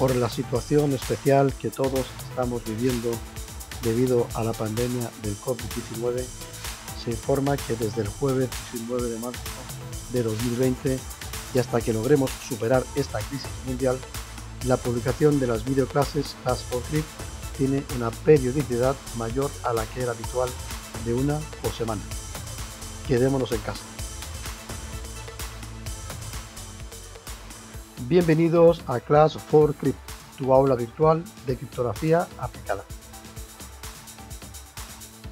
por la situación especial que todos estamos viviendo debido a la pandemia del COVID-19, se informa que desde el jueves 19 de marzo de 2020 y hasta que logremos superar esta crisis mundial, la publicación de las videoclases Class for Trip tiene una periodicidad mayor a la que era habitual de una por semana. Quedémonos en casa. Bienvenidos a Class 4 crypt tu aula virtual de criptografía aplicada.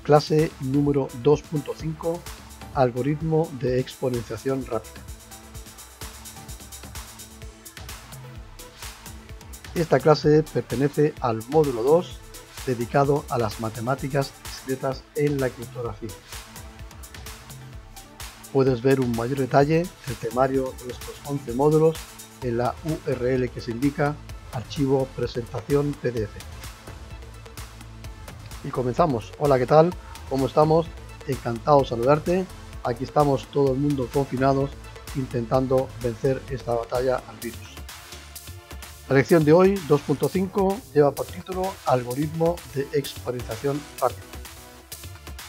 Clase número 2.5, algoritmo de exponenciación rápida. Esta clase pertenece al módulo 2 dedicado a las matemáticas discretas en la criptografía. Puedes ver un mayor detalle del temario de estos 11 módulos en la URL que se indica archivo presentación pdf y comenzamos hola qué tal cómo estamos encantado de saludarte aquí estamos todo el mundo confinados intentando vencer esta batalla al virus la lección de hoy 2.5 lleva por título algoritmo de exponenciación rápida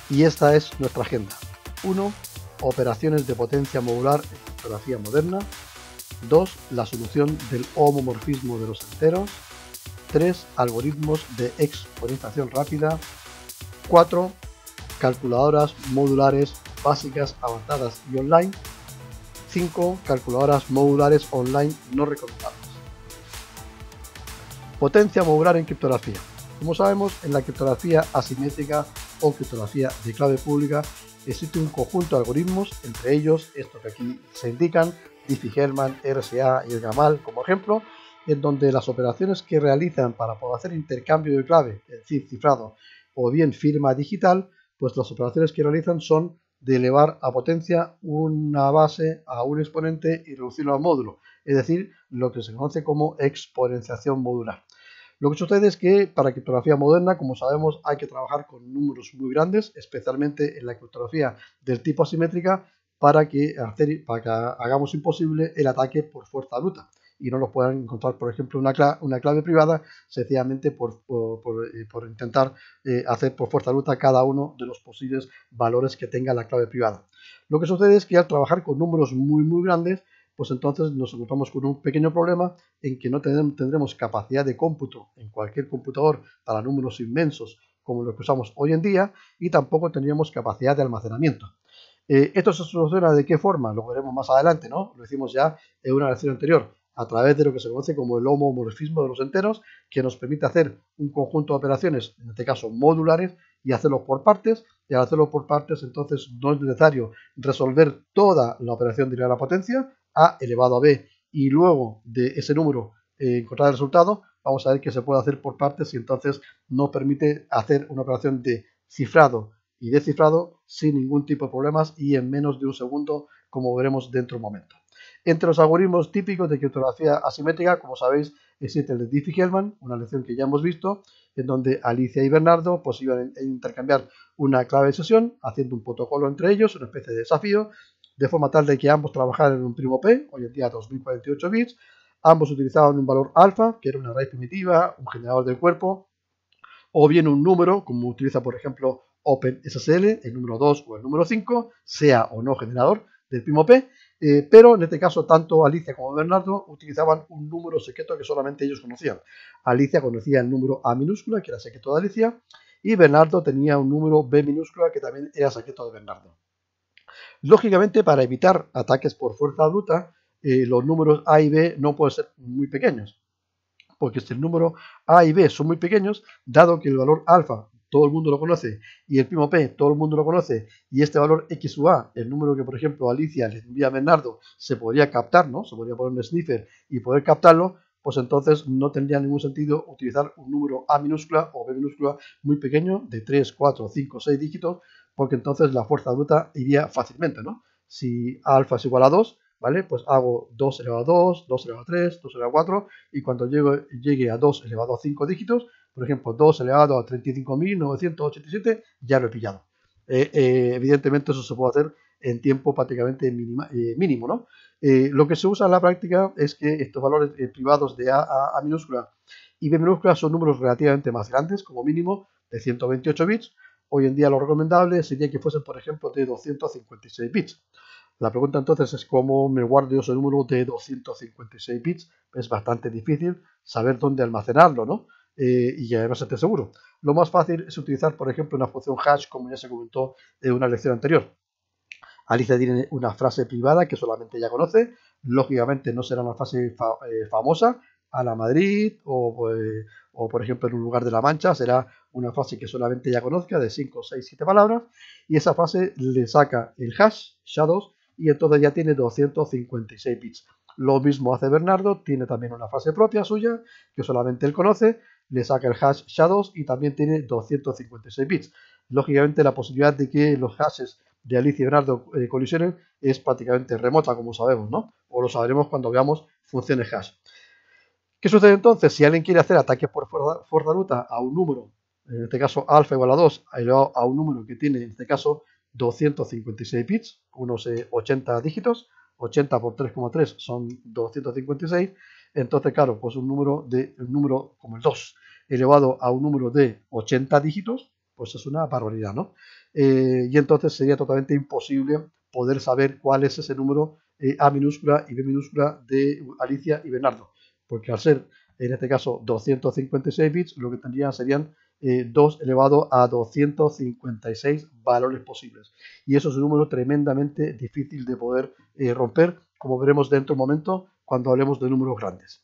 y esta es nuestra agenda 1 operaciones de potencia modular en fotografía moderna 2. La solución del homomorfismo de los enteros. 3. Algoritmos de exponenciación rápida. 4. Calculadoras modulares básicas, avanzadas y online. 5. Calculadoras modulares online no recomendadas. Potencia modular en criptografía. Como sabemos, en la criptografía asimétrica o criptografía de clave pública existe un conjunto de algoritmos, entre ellos estos que aquí se indican, Diffie Hellman, RSA y el Gamal como ejemplo, en donde las operaciones que realizan para poder hacer intercambio de clave, es decir, cifrado, o bien firma digital, pues las operaciones que realizan son de elevar a potencia una base a un exponente y reducirlo a módulo, es decir, lo que se conoce como exponenciación modular. Lo que sucede es que para criptografía moderna, como sabemos, hay que trabajar con números muy grandes, especialmente en la criptografía del tipo asimétrica, para que, hagamos imposible el ataque por fuerza bruta y no los puedan encontrar, por ejemplo, una, clave, privada sencillamente por, eh, intentar eh, hacer por fuerza bruta cada uno de los posibles valores que tenga la clave privada. Lo que sucede es que al trabajar con números muy, muy grandes, pues entonces nos encontramos con un pequeño problema en que no tendremos capacidad de cómputo en cualquier computador para números inmensos como los que usamos hoy en día y tampoco tendríamos capacidad de almacenamiento. Eh, esto se soluciona de qué forma, lo veremos más adelante, ¿no? Lo hicimos ya en una lección anterior, a través de lo que se conoce como el homomorfismo de los enteros, que nos permite hacer un conjunto de operaciones, en este caso modulares, y hacerlos por partes, y al hacerlo por partes entonces no es necesario resolver toda la operación de la potencia, A elevado a B, y luego de ese número eh, encontrar el resultado, vamos a ver que se puede hacer por partes y entonces nos permite hacer una operación de cifrado y descifrado sin ningún tipo de problemas y en menos de un segundo, como veremos dentro de un momento. Entre los algoritmos típicos de criptografía asimétrica, como sabéis, existe el de Diffie-Hellman, una lección que ya hemos visto, en donde Alicia y Bernardo pues, iban a intercambiar una clave de sesión, haciendo un protocolo entre ellos, una especie de desafío, de forma tal de que ambos trabajaran en un primo P, hoy en día 2048 bits, ambos utilizaban un valor alfa, que era una raíz primitiva, un generador del cuerpo, o bien un número, como utiliza por ejemplo OpenSSL, el número 2 o el número 5, sea o no generador del primo P, eh, pero en este caso tanto Alicia como Bernardo utilizaban un número secreto que solamente ellos conocían. Alicia conocía el número A minúscula, que era secreto de Alicia, y Bernardo tenía un número B minúscula, que también era secreto de Bernardo. Lógicamente, para evitar ataques por fuerza bruta, eh, los números A y B no pueden ser muy pequeños, porque si el número A y B son muy pequeños, dado que el valor alfa todo el mundo lo conoce, y el primo P, todo el mundo lo conoce, y este valor x a, el número que por ejemplo Alicia le envía a Bernardo, se podría captar, ¿no? Se podría poner un sniffer y poder captarlo, pues entonces no tendría ningún sentido utilizar un número A minúscula o B minúscula muy pequeño, de 3, 4, 5, 6 dígitos, porque entonces la fuerza bruta iría fácilmente, ¿no? Si alfa es igual a 2, ¿vale? Pues hago 2 elevado a 2, 2 elevado a 3, 2 elevado a 4, y cuando llegue a 2 elevado a 5 dígitos, por ejemplo, 2 elevado a 35.987, ya lo he pillado. Eh, eh, evidentemente eso se puede hacer en tiempo prácticamente eh, mínimo. ¿no? lo que se usa en la práctica es que estos valores privados de a, a, a minúscula y B minúscula son números relativamente más grandes, como mínimo de 128 bits. Hoy en día lo recomendable sería que fuesen, por ejemplo, de 256 bits. La pregunta entonces es cómo me guardo yo ese número de 256 bits. Es bastante difícil saber dónde almacenarlo, ¿no? Eh, y ya es bastante seguro. Lo más fácil es utilizar, por ejemplo, una función hash, como ya se comentó en una lección anterior. Alicia tiene una frase privada que solamente ella conoce, lógicamente no será una frase eh, famosa, a la Madrid o, eh, o, por ejemplo en un lugar de la Mancha será una frase que solamente ella conozca de 5, 6, 7 palabras y esa frase le saca el hash shadows y entonces ya tiene 256 bits. Lo mismo hace Bernardo, tiene también una frase propia suya que solamente él conoce le saca el hash shadows y también tiene 256 bits. Lógicamente la posibilidad de que los hashes de Alice y Bernardo eh, colisionen es prácticamente remota, como sabemos, ¿no? O lo sabremos cuando veamos funciones hash. ¿Qué sucede entonces? Si alguien quiere hacer ataques por fuerza, ruta bruta a un número, en este caso alfa igual a 2, a un número que tiene, en este caso, 256 bits, unos 80 eh, dígitos, 80 por 3,3 son 256, entonces, claro, pues un número, de, un número como el 2 elevado a un número de 80 dígitos, pues es una barbaridad, ¿no? Eh, y entonces sería totalmente imposible poder saber cuál es ese número eh, A minúscula y B minúscula de Alicia y Bernardo, porque al ser, en este caso, 256 bits, lo que tendrían serían 2 eh, elevado a 256 valores posibles. Y eso es un número tremendamente difícil de poder romper, como veremos dentro de un momento, cuando hablemos de números grandes.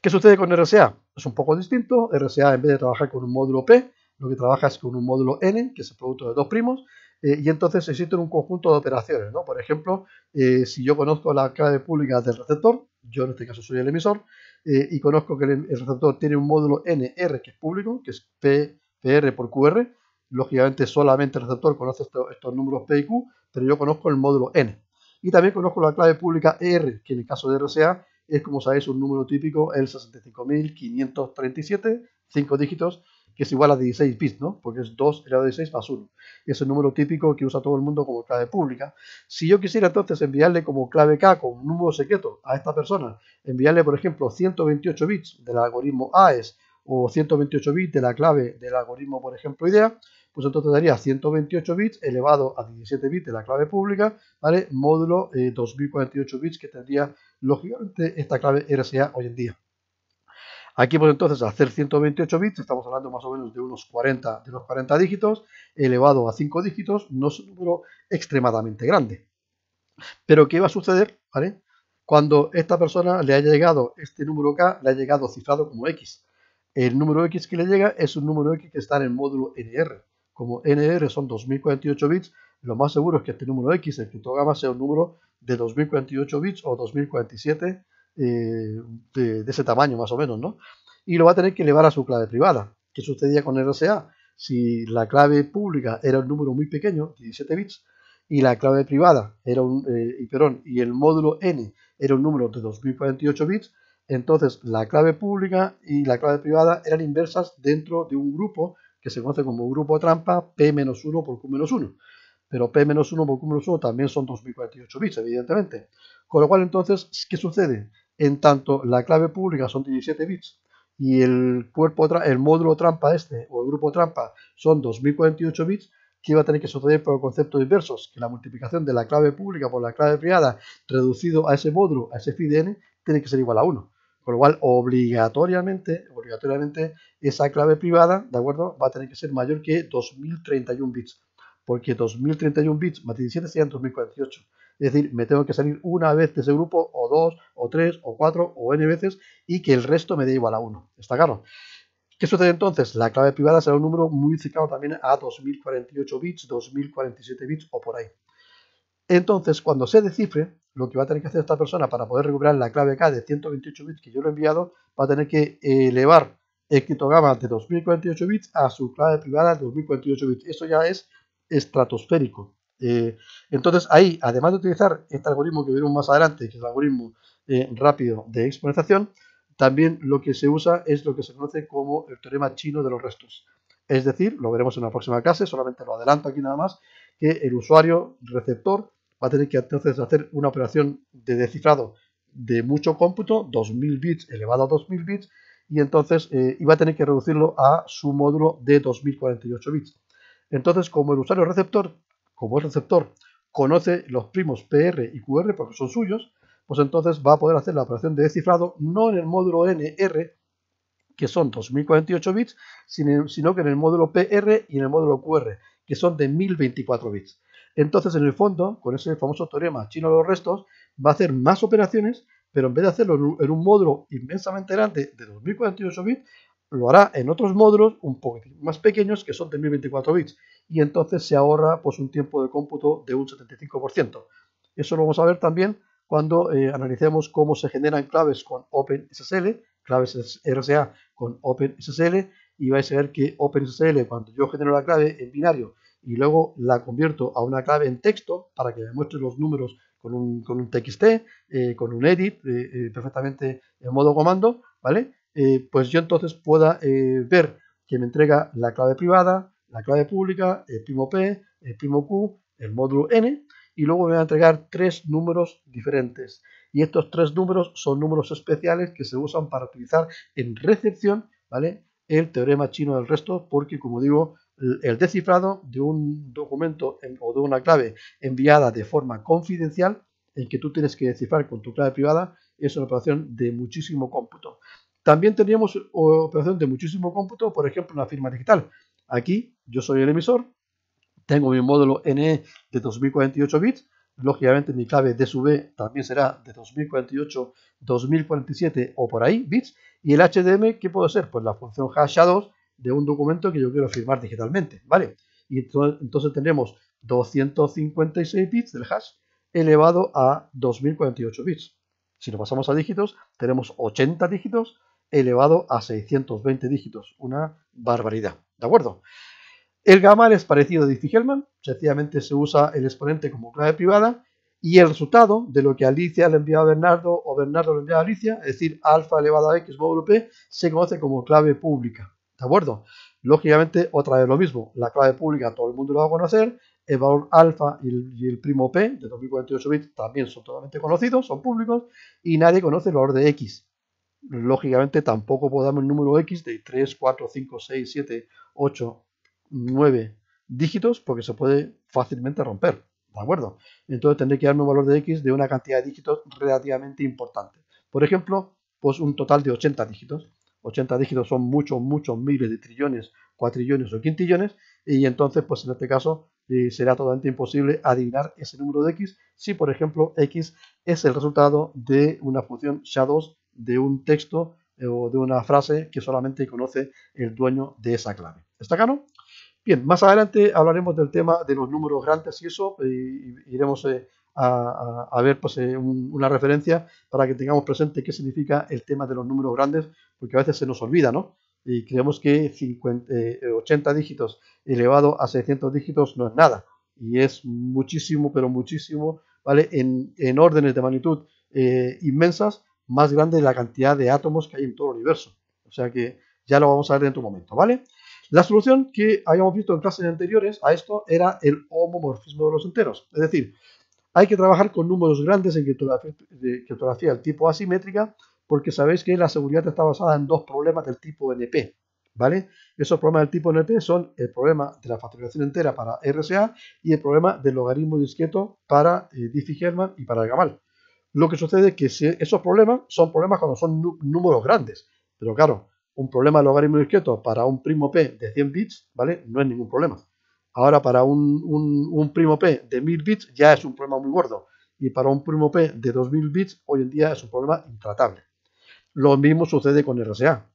¿Qué sucede con RSA? Es un poco distinto. RSA, en vez de trabajar con un módulo P, lo que trabaja es con un módulo N, que es el producto de dos primos, eh, y entonces existen un conjunto de operaciones. Por ejemplo, eh, si yo conozco la clave pública del receptor, yo en este caso soy el emisor, eh, y conozco que el, receptor tiene un módulo NR que es público, que es PR por QR, lógicamente solamente el receptor conoce estos números P y Q, pero yo conozco el módulo N. Y también conozco la clave pública R, que en el caso de RCA es, como sabéis, un número típico, el 65.537, 5 dígitos, que es igual a 16 bits, ¿no? Porque es 2 elevado a 16 más 1. Es el número típico que usa todo el mundo como clave pública. Si yo quisiera entonces enviarle como clave K como un número secreto a esta persona, enviarle, por ejemplo, 128 bits del algoritmo AES o 128 bits de la clave del algoritmo, por ejemplo, IDEA, pues entonces daría 128 bits elevado a 17 bits de la clave pública, ¿vale? Módulo 2048 eh, bits que tendría lógicamente esta clave RSA hoy en día. Aquí pues entonces hacer 128 bits, estamos hablando más o menos de unos 40, de los 40 dígitos, elevado a 5 dígitos, no es un número extremadamente grande. Pero ¿qué va a suceder, ¿vale? Cuando esta persona le haya llegado este número K, le ha llegado cifrado como X. El número X que le llega es un número X que está en el módulo NR como NR son 2048 bits, lo más seguro es que este número X, el criptograma, sea un número de 2048 bits o 2047 eh, de, ese tamaño más o menos, ¿no? Y lo va a tener que elevar a su clave privada. ¿Qué sucedía con RSA? Si la clave pública era un número muy pequeño, 17 bits, y la clave privada era un, eh, y, perdón, y el módulo N era un número de 2048 bits, entonces la clave pública y la clave privada eran inversas dentro de un grupo que se conoce como grupo trampa P-1 por Q-1. Pero P-1 por Q-1 también son 2048 bits, evidentemente. Con lo cual, entonces, ¿qué sucede? En tanto, la clave pública son 17 bits y el, cuerpo el módulo trampa este o el grupo trampa son 2048 bits, que va a tener que suceder por conceptos inversos, que la multiplicación de la clave pública por la clave privada reducido a ese módulo, a ese FIDN, tiene que ser igual a 1. Con lo cual, obligatoriamente, obligatoriamente esa clave privada, ¿de acuerdo? Va a tener que ser mayor que 2031 bits, porque 2031 bits más 17 serían 2048. Es decir, me tengo que salir una vez de ese grupo, o dos, o tres, o cuatro, o n veces, y que el resto me dé igual a uno. ¿Está claro? ¿Qué sucede entonces? La clave privada será un número muy cercano también a 2048 bits, 2047 bits o por ahí. Entonces, cuando se descifre, lo que va a tener que hacer esta persona para poder recuperar la clave K de 128 bits que yo le he enviado, va a tener que elevar el criptograma de 2048 bits a su clave privada de 2048 bits. Esto ya es estratosférico. Eh, entonces ahí, además de utilizar este algoritmo que veremos más adelante, que es el algoritmo eh, rápido de exponenciación, también lo que se usa es lo que se conoce como el teorema chino de los restos. Es decir, lo veremos en la próxima clase, solamente lo adelanto aquí nada más, que el usuario receptor va a tener que entonces hacer una operación de descifrado de mucho cómputo, 2000 bits elevado a 2000 bits, y entonces eh, a tener que reducirlo a su módulo de 2048 bits. Entonces, como el usuario receptor, como el receptor, conoce los primos PR y QR porque son suyos, pues entonces va a poder hacer la operación de descifrado no en el módulo NR, que son 2048 bits, sino que en el módulo PR y en el módulo QR, que son de 1024 bits. Entonces, en el fondo, con ese famoso teorema chino de los restos, va a hacer más operaciones, pero en vez de hacerlo en un módulo inmensamente grande de 2048 bits, lo hará en otros módulos un poquitín más pequeños que son de 1024 bits y entonces se ahorra pues un tiempo de cómputo de un 75%. Eso lo vamos a ver también cuando eh, analicemos cómo se generan claves con OpenSSL, claves RSA con OpenSSL y vais a ver que OpenSSL cuando yo genero la clave en binario y luego la convierto a una clave en texto para que me muestre los números con un, con un TXT, eh, con un edit, eh, eh, perfectamente en modo comando, ¿vale? pues yo entonces pueda ver que me entrega la clave privada, la clave pública, el primo P, el primo Q, el módulo N, y luego me va a entregar tres números diferentes. Y estos tres números son números especiales que se usan para utilizar en recepción, ¿vale? El teorema chino del resto, porque como digo, el descifrado de un documento o de una clave enviada de forma confidencial en que tú tienes que descifrar con tu clave privada es una operación de muchísimo cómputo. También teníamos operación de muchísimo cómputo, por ejemplo, una firma digital. Aquí yo soy el emisor, tengo mi módulo NE de 2048 bits, lógicamente mi clave DSV e también será de 2048, 2047 o por ahí bits, y el HDM, ¿qué puede ser? Pues la función hash 2 de un documento que yo quiero firmar digitalmente, ¿vale? Y entonces tenemos 256 bits del hash elevado a 2048 bits. Si lo pasamos a dígitos, tenemos 80 dígitos elevado a 620 dígitos. Una barbaridad, ¿de acuerdo? El gamma es parecido a Diffie-Hellman, sencillamente se usa el exponente como clave privada y el resultado de lo que Alicia le envió a Bernardo o Bernardo le envía a Alicia, es decir, alfa elevado a x módulo p, se conoce como clave pública. ¿De acuerdo? Lógicamente, otra vez lo mismo. La clave pública todo el mundo lo va a conocer. El valor alfa y el, primo P de 2048 bits también son totalmente conocidos, son públicos, y nadie conoce el valor de X. Lógicamente, tampoco puedo darme un número X de 3, 4, 5, 6, 7, 8, 9 dígitos porque se puede fácilmente romper. ¿De acuerdo? Entonces tendré que darme un valor de X de una cantidad de dígitos relativamente importante. Por ejemplo, pues un total de 80 dígitos. 80 dígitos son muchos, muchos miles de trillones, cuatrillones o quintillones, y entonces, pues en este caso, eh, será totalmente imposible adivinar ese número de x si, por ejemplo, x es el resultado de una función SHA-2 de un texto eh, o de una frase que solamente conoce el dueño de esa clave. ¿Está claro? Bien, más adelante hablaremos del tema de los números grandes y eso, eh, iremos a, ver pues, una referencia para que tengamos presente qué significa el tema de los números grandes porque a veces se nos olvida, ¿no? Y creemos que 50, 80 eh, dígitos elevado a 600 dígitos no es nada, y es muchísimo, pero muchísimo, ¿vale? En, en órdenes de magnitud eh, inmensas, más grande la cantidad de átomos que hay en todo el universo. O sea que ya lo vamos a ver dentro de un momento, ¿vale? La solución que habíamos visto en clases anteriores a esto era el homomorfismo de los enteros. Es decir, hay que trabajar con números grandes en criptografía, de criptografía del tipo asimétrica porque sabéis que la seguridad está basada en dos problemas del tipo NP. ¿Vale? Esos problemas del tipo NP son el problema de la factorización entera para RSA y el problema del logaritmo discreto para eh, Diffie-Hellman y para el Lo que sucede es que esos problemas son problemas cuando son números grandes, pero claro, un problema de logaritmo discreto para un primo P de 100 bits, ¿vale? No es ningún problema. Ahora para un, un primo P de 1000 bits ya es un problema muy gordo y para un primo P de 2000 bits hoy en día es un problema intratable. Lo mismo sucede con RSA.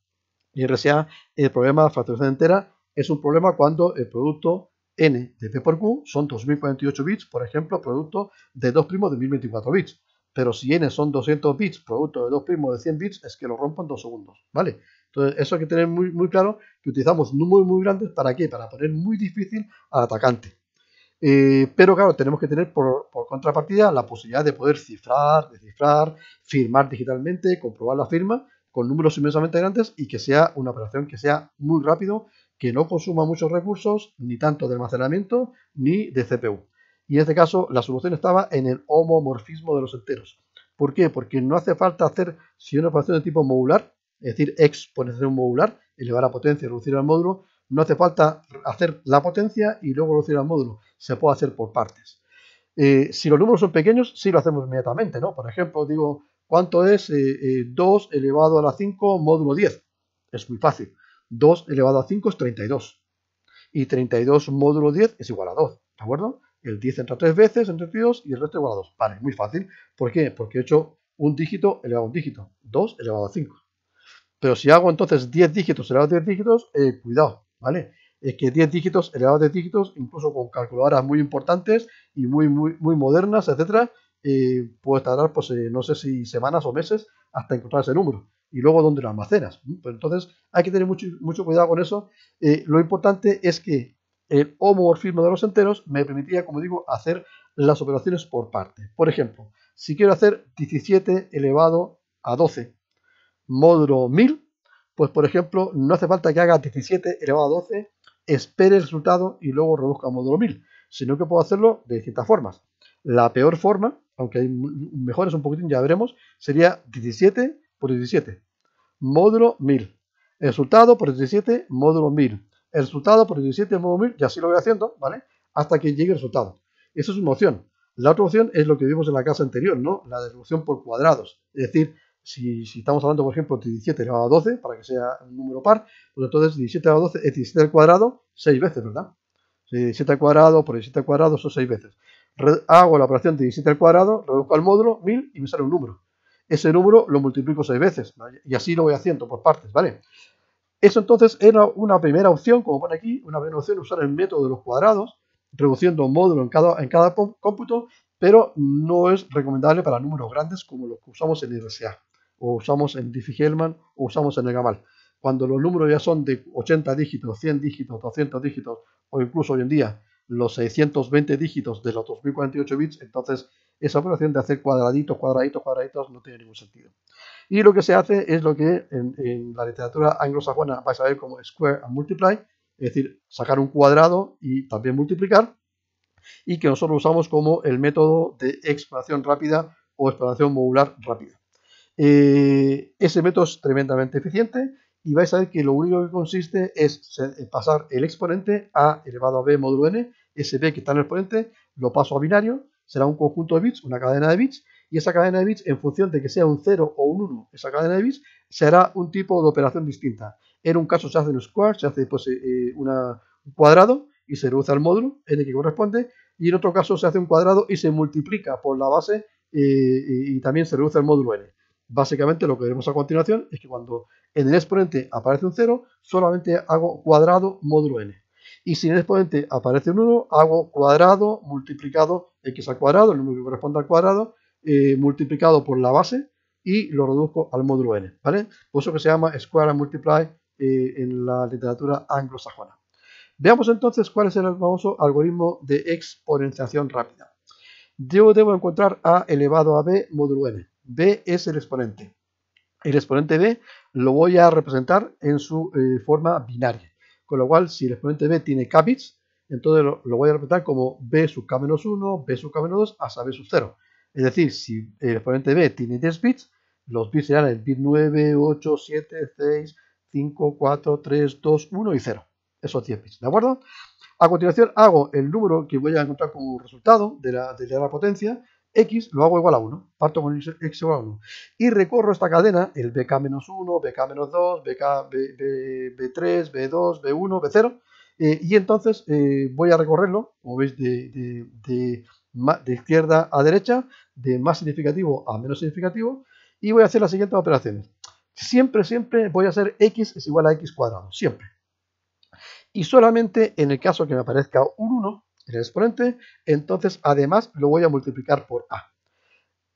RSA, el problema de facturación entera, es un problema cuando el producto n de P por Q son 2048 bits, por ejemplo, producto de 2' de 1024 bits. Pero si n son 200 bits, producto de 2' de 100 bits, es que lo rompo en 2 segundos, ¿vale? Entonces, eso hay que tener muy, muy claro, que utilizamos números muy grandes, ¿para qué? Para poner muy difícil al atacante. Eh, pero claro, tenemos que tener por, contrapartida la posibilidad de poder cifrar, descifrar, firmar digitalmente, comprobar la firma con números inmensamente grandes y que sea una operación que sea muy rápido, que no consuma muchos recursos, ni tanto de almacenamiento, ni de CPU. Y en este caso la solución estaba en el homomorfismo de los enteros. ¿Por qué? Porque no hace falta hacer, si una operación de tipo modular, es decir, un modular, elevar a potencia reducir al módulo, no hace falta hacer la potencia y luego reducir al módulo. Se puede hacer por partes. Eh, si los números son pequeños, sí lo hacemos inmediatamente, ¿no? Por ejemplo, digo, ¿cuánto es 2 eh, eh, elevado a la 5 módulo 10? Es muy fácil. 2 elevado a 5 es 32. Y 32 módulo 10 es igual a 2, ¿de acuerdo? El 10 entra 3 veces entre 32 y el resto igual a 2. Vale, muy fácil. ¿Por qué? Porque he hecho un dígito elevado a un dígito. 2 elevado a 5. Pero si hago entonces 10 dígitos elevado a 10 dígitos, cuidado, ¿vale? Es que 10 dígitos, elevados de dígitos, incluso con calculadoras muy importantes y muy, muy, modernas, etcétera, eh, puede tardar, pues, eh, no sé si semanas o meses hasta encontrar ese número. Y luego, ¿dónde lo almacenas? Mm, pues entonces, hay que tener mucho, mucho cuidado con eso. Eh, lo importante es que el homomorfismo de los enteros me permitía, como digo, hacer las operaciones por parte. Por ejemplo, si quiero hacer 17 elevado a 12, módulo 1000, pues por ejemplo, no hace falta que haga 17 elevado a 12, espere el resultado y luego reduzca a módulo 1000, sino que puedo hacerlo de distintas formas. La peor forma, aunque hay mejores un poquitín, ya veremos, sería 17 por 17, módulo 1000. resultado por 17, módulo 1000. resultado por 17, módulo 1000, y así lo voy haciendo, ¿vale? Hasta que llegue el resultado. Esa es una opción. La otra opción es lo que vimos en la casa anterior, ¿no? La reducción por cuadrados. Es decir, si, estamos hablando, por ejemplo, de 17 elevado a 12, para que sea un número par, pues entonces 17 elevado a 12 es 17 al cuadrado 6 veces, ¿verdad? 17 al cuadrado por 17 al cuadrado son 6 veces. hago la operación de 17 al cuadrado, reduzco al módulo 1000 y me sale un número. Ese número lo multiplico 6 veces y así lo voy haciendo por partes, ¿vale? Eso entonces era una primera opción, como pone aquí, una primera opción usar el método de los cuadrados, reduciendo un módulo en cada, en cada cómputo, pero no es recomendable para números grandes como los que usamos en RSA o usamos en Diffie-Hellman o usamos en el Gamal. Cuando los números ya son de 80 dígitos, 100 dígitos, 200 dígitos o incluso hoy en día los 620 dígitos de los 2048 bits, entonces esa operación de hacer cuadraditos, cuadraditos, cuadraditos no tiene ningún sentido. Y lo que se hace es lo que en, la literatura anglosajona vais a ver como square and multiply, es decir, sacar un cuadrado y también multiplicar, y que nosotros usamos como el método de exploración rápida o exploración modular rápida. Eh, ese método es tremendamente eficiente y vais a ver que lo único que consiste es eh, pasar el exponente a elevado a b módulo n, ese b que está en el exponente, lo paso a binario, será un conjunto de bits, una cadena de bits, y esa cadena de bits, en función de que sea un 0 o un 1, esa cadena de bits, será un tipo de operación distinta. En un caso se hace un square, se hace pues, eh, un cuadrado y se reduce al módulo, n que corresponde, y en otro caso se hace un cuadrado y se multiplica por la base y, y también se reduce al módulo n. Básicamente lo que veremos a continuación es que cuando en el exponente aparece un 0, solamente hago cuadrado módulo n. Y si en el exponente aparece un 1, hago cuadrado multiplicado x al cuadrado, el número que corresponde al cuadrado, eh, multiplicado por la base y lo reduzco al módulo n. ¿vale? Por eso que se llama square and multiply eh, en la literatura anglosajona. Veamos entonces cuál es el famoso algoritmo de exponenciación rápida. Yo debo encontrar a elevado a b módulo n. B es el exponente. El exponente B lo voy a representar en su eh, forma binaria. Con lo cual, si el exponente B tiene k bits, entonces lo, voy a representar como B sub k-1, B sub k-2 hasta B sub 0. Es decir, si el exponente B tiene 10 bits, los bits serán el bit 9, 8, 7, 6, 5, 4, 3, 2, 1 y 0. Esos 10 bits, ¿de acuerdo? A continuación hago el número que voy a encontrar como resultado de la potencia x lo hago igual a 1, parto con x, igual a 1. Y recorro esta cadena, el bk-1, bk-2, bk, b, 3 b2, b1, b0, y entonces eh, voy a recorrerlo, como veis, de, de, de, izquierda a derecha, de más significativo a menos significativo, y voy a hacer las siguientes operaciones. Siempre, siempre voy a hacer x es igual a x cuadrado, siempre. Y solamente en el caso que me aparezca un 1, el exponente, entonces además lo voy a multiplicar por A.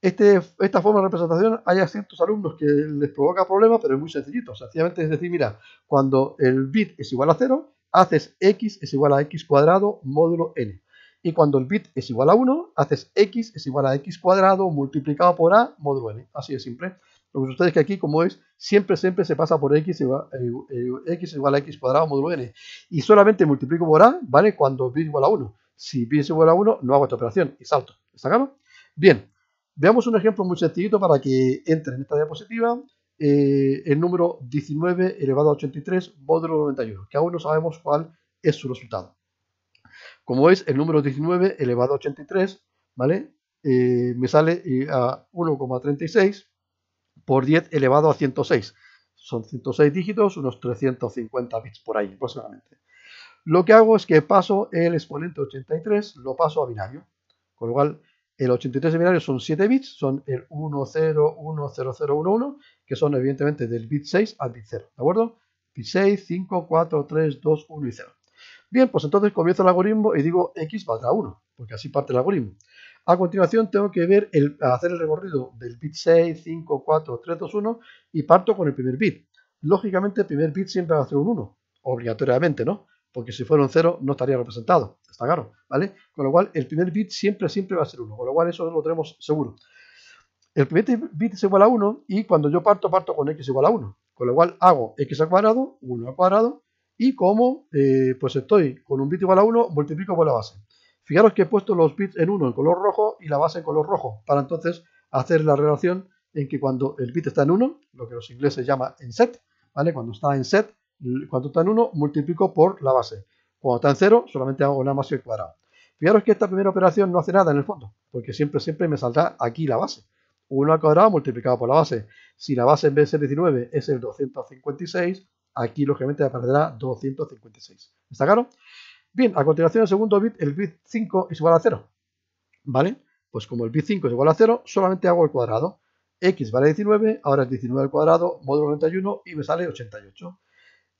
Este, esta forma de representación hay a ciertos alumnos que les provoca problemas, pero es muy sencillito. Sencillamente es decir, mira, cuando el bit es igual a 0, haces x es igual a x cuadrado módulo n. Y cuando el bit es igual a 1, haces x es igual a x cuadrado multiplicado por a módulo n. Así de simple. Lo que ustedes que aquí, como es, siempre, siempre se pasa por x igual, eh, eh, x igual a x cuadrado módulo n. Y solamente multiplico por a, ¿vale? Cuando bit igual a 1. Si bien se igual a 1, no hago esta operación y salto. ¿Está claro? Bien, veamos un ejemplo muy sencillito para que entre en esta diapositiva eh, el número 19 elevado a 83 módulo 91, que aún no sabemos cuál es su resultado. Como veis, el número 19 elevado a 83, ¿vale? Eh, me sale eh, a 1,36 por 10 elevado a 106. Son 106 dígitos, unos 350 bits por ahí aproximadamente. Lo que hago es que paso el exponente 83, lo paso a binario. Con lo cual, el 83 de binario son 7 bits, son el 1, 0, 0, 0, 1, 1, que son evidentemente del bit 6 al bit 0, ¿de acuerdo? Bit 6, 5, 4, 3, 2, 1 y 0. Bien, pues entonces comienzo el algoritmo y digo x valdrá 1, porque así parte el algoritmo. A continuación tengo que ver el, hacer el recorrido del bit 6, 5, 4, 3, 2, 1 y parto con el primer bit. Lógicamente el primer bit siempre va a ser un 1, obligatoriamente, ¿no? porque si fuera un 0 no estaría representado, está claro, ¿vale? Con lo cual el primer bit siempre, siempre va a ser 1, con lo cual eso lo tenemos seguro. El primer bit es igual a 1 y cuando yo parto, parto con x igual a 1, con lo cual hago x al cuadrado, 1 al cuadrado y como eh, pues estoy con un bit igual a 1, multiplico por la base. Fijaros que he puesto los bits en 1 en color rojo y la base en color rojo, para entonces hacer la relación en que cuando el bit está en 1, lo que los ingleses llaman en set, ¿vale? Cuando está en set, cuando está en 1 multiplico por la base. Cuando está en 0 solamente hago una más al cuadrado. Fijaros que esta primera operación no hace nada en el fondo, porque siempre, siempre me saldrá aquí la base. 1 al cuadrado multiplicado por la base. Si la base en vez de ser 19 es el 256, aquí lógicamente aparecerá 256. ¿Está claro? Bien, a continuación el segundo bit, el bit 5 es igual a 0. ¿Vale? Pues como el bit 5 es igual a 0, solamente hago el cuadrado. x vale 19, ahora es 19 al cuadrado, módulo 91 y me sale 88.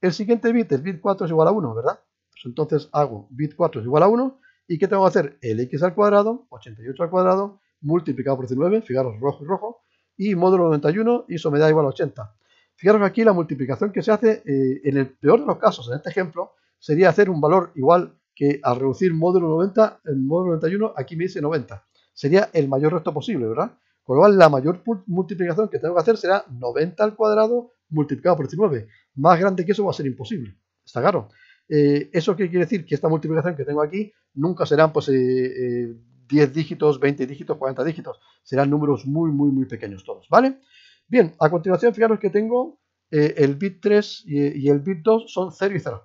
El siguiente bit, el bit 4 es igual a 1, ¿verdad? Pues entonces hago bit 4 es igual a 1. ¿Y qué tengo que hacer? El x al cuadrado, 88 al cuadrado, multiplicado por 19, fijaros, rojo y rojo, y módulo 91, y eso me da igual a 80. Fijaros aquí la multiplicación que se hace, eh, en el peor de los casos, en este ejemplo, sería hacer un valor igual que al reducir módulo 90, el módulo 91, aquí me dice 90. Sería el mayor resto posible, ¿verdad? Con lo cual, la mayor multiplicación que tengo que hacer será 90 al cuadrado multiplicado por 19. Más grande que eso va a ser imposible. Está claro. Eh, ¿Eso qué quiere decir? Que esta multiplicación que tengo aquí nunca serán pues, 10 eh, eh, dígitos, 20 dígitos, 40 dígitos. Serán números muy, muy, muy pequeños todos, ¿vale? Bien, a continuación, fijaros que tengo el bit 3 y, el bit 2 son 0 y 0.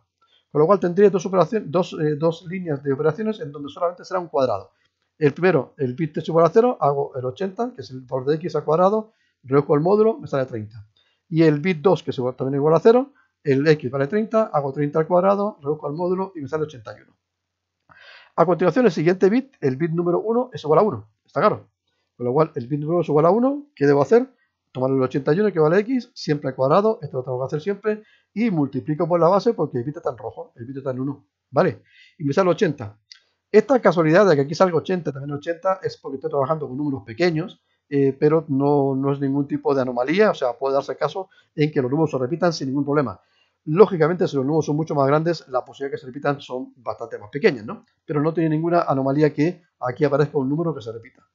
Con lo cual tendré dos, operaciones, dos, líneas de operaciones en donde solamente será un cuadrado. El primero, el bit 3 igual a 0, hago el 80, que es el por de x al cuadrado, reduzco el módulo, me sale 30 y el bit 2 que es igual, también igual a 0, el x vale 30, hago 30 al cuadrado, reduzco al módulo y me sale 81. A continuación el siguiente bit, el bit número 1 es igual a 1, está claro. Con lo cual el bit número 1 es igual a 1, ¿qué debo hacer? Tomar el 81 que vale x, siempre al cuadrado, esto lo tengo que hacer siempre, y multiplico por la base porque el bit está en rojo, el bit está en 1, ¿vale? Y me sale 80. Esta casualidad de que aquí salga 80, también 80, es porque estoy trabajando con números pequeños, eh, pero no, es ningún tipo de anomalía, o sea, puede darse caso en que los números se repitan sin ningún problema. Lógicamente, si los números son mucho más grandes, la posibilidad de que se repitan son bastante más pequeñas, ¿no? Pero no tiene ninguna anomalía que aquí aparezca un número que se repita.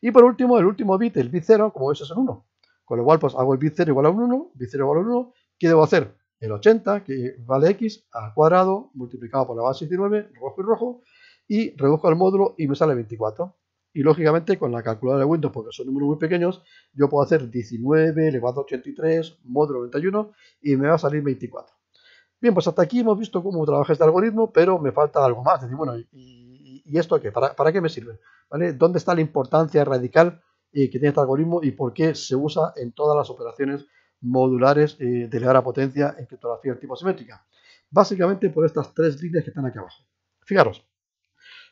Y por último, el último bit, el bit 0, como veis es el 1. Con lo cual, pues hago el bit 0 igual a un 1, bit 0 igual a un 1. ¿Qué debo hacer? El 80, que vale x, al cuadrado, multiplicado por la base 19, rojo y rojo, y reduzco el módulo y me sale 24. Y lógicamente con la calculadora de Windows, porque son números muy pequeños, yo puedo hacer 19 elevado a 83, módulo 91 y me va a salir 24. Bien, pues hasta aquí hemos visto cómo trabaja este algoritmo, pero me falta algo más. decir, bueno, ¿y, esto qué? ¿Para, qué me sirve? ¿Vale? ¿Dónde está la importancia radical eh, que tiene este algoritmo y por qué se usa en todas las operaciones modulares eh, de de a potencia en criptografía tipo simétrica? Básicamente por estas tres líneas que están aquí abajo. Fijaros,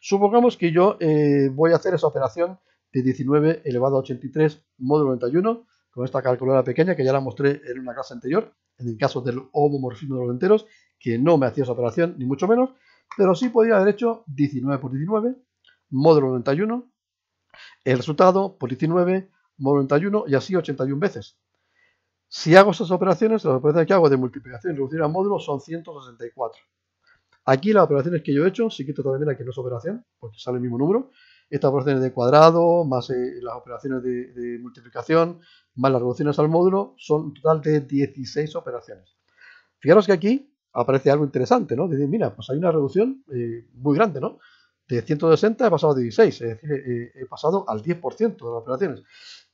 Supongamos que yo eh, voy a hacer esa operación de 19 elevado a 83 módulo 91 con esta calculadora pequeña que ya la mostré en una clase anterior, en el caso del homomorfismo de los enteros, que no me hacía esa operación, ni mucho menos, pero sí podía haber hecho 19 por 19 módulo 91, el resultado por 19 módulo 91 y así 81 veces. Si hago esas operaciones, las operaciones que hago de multiplicación y reducir a módulo son 164. Aquí las operaciones que yo he hecho, si quito también mira que no es operación, porque sale el mismo número, estas operaciones de cuadrado, más eh, las operaciones de, multiplicación, más las reducciones al módulo, son un total de 16 operaciones. Fijaros que aquí aparece algo interesante, ¿no? Decir, mira, pues hay una reducción eh, muy grande, ¿no? De 160 he pasado a 16, es decir, eh, he pasado al 10% de las operaciones.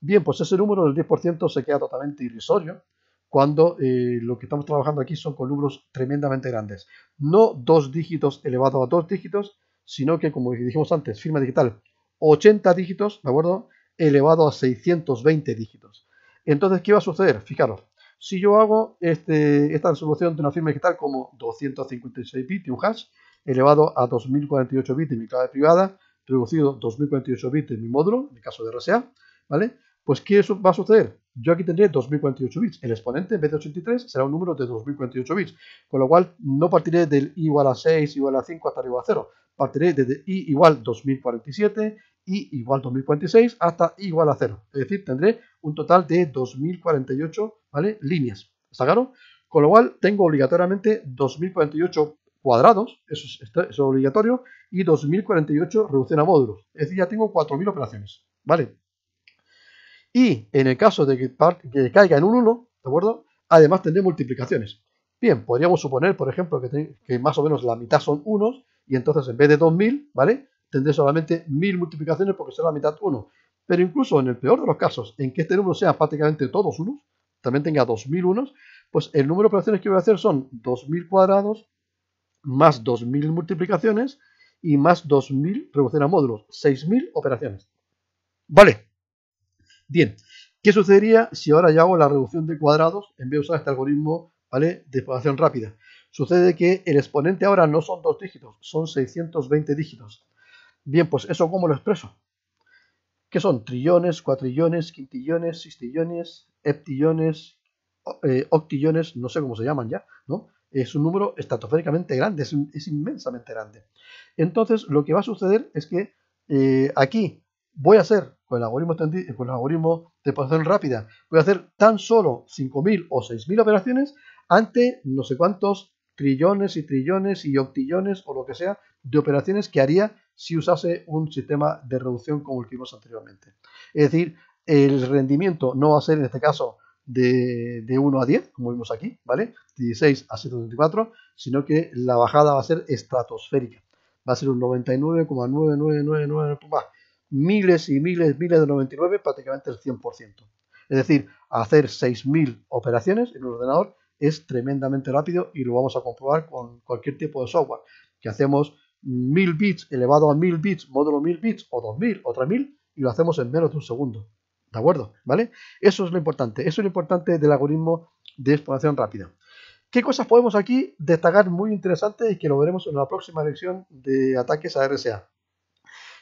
Bien, pues ese número del 10% se queda totalmente irrisorio, cuando eh, lo que estamos trabajando aquí son números tremendamente grandes. No dos dígitos elevado a dos dígitos, sino que, como dijimos antes, firma digital, 80 dígitos, ¿de acuerdo? Elevado a 620 dígitos. Entonces, ¿qué va a suceder? Fijaros, si yo hago este, esta resolución de una firma digital como 256 bits y un hash, elevado a 2048 bits en mi clave privada, reducido 2048 bits en mi módulo, en el caso de RSA, ¿vale? Pues, ¿qué va a suceder? yo aquí tendré 2048 bits. El exponente, en vez de 83, será un número de 2048 bits. Con lo cual, no partiré del i igual a 6, igual a 5, hasta igual a 0. Partiré desde i igual 2047, i igual 2046, hasta i igual a 0. Es decir, tendré un total de 2048 ¿vale? líneas. ¿Está claro? Con lo cual, tengo obligatoriamente 2048 cuadrados, eso es, es obligatorio, y 2048 reducción a módulos. Es decir, ya tengo 4000 operaciones. ¿Vale? Y en el caso de que, que caiga en un 1, ¿de acuerdo? Además tendré multiplicaciones. Bien, podríamos suponer, por ejemplo, que, más o menos la mitad son unos, y entonces en vez de 2000, ¿vale? Tendré solamente 1000 multiplicaciones porque será la mitad 1. Pero incluso en el peor de los casos, en que este número sea prácticamente todos unos, también tenga 2000 unos, pues el número de operaciones que voy a hacer son 2000 cuadrados más 2000 multiplicaciones y más 2000 reducir a módulos, 6000 operaciones. Vale, Bien, ¿qué sucedería si ahora ya hago la reducción de cuadrados en vez de usar este algoritmo ¿vale? de exploración rápida? Sucede que el exponente ahora no son dos dígitos, son 620 dígitos. Bien, pues eso cómo lo expreso. ¿Qué son? Trillones, cuatrillones, quintillones, sextillones, heptillones, eh, octillones, no sé cómo se llaman ya, ¿no? Es un número estratosféricamente grande, es, inmensamente grande. Entonces, lo que va a suceder es que eh, aquí voy a hacer con el algoritmo, de posición rápida, a hacer tan solo 5.000 o 6.000 operaciones ante no sé cuántos trillones y trillones y octillones o lo que sea de operaciones que haría si usase un sistema de reducción como el que vimos anteriormente. Es decir, el rendimiento no va a ser en este caso de, 1 a 10, como vimos aquí, ¿vale? 16 a 724, sino que la bajada va a ser estratosférica. Va a ser un 99,9999, miles y miles, miles de 99, prácticamente el 100%. Es decir, hacer 6.000 operaciones en un ordenador es tremendamente rápido y lo vamos a comprobar con cualquier tipo de software. Que hacemos 1000 bits elevado a 1000 bits, módulo 1000 bits, o 2000 o 3000, y lo hacemos en menos de un segundo. ¿De acuerdo? ¿Vale? Eso es lo importante. Eso es lo importante del algoritmo de exploración rápida. ¿Qué cosas podemos aquí destacar muy interesantes y que lo veremos en la próxima lección de ataques a RSA?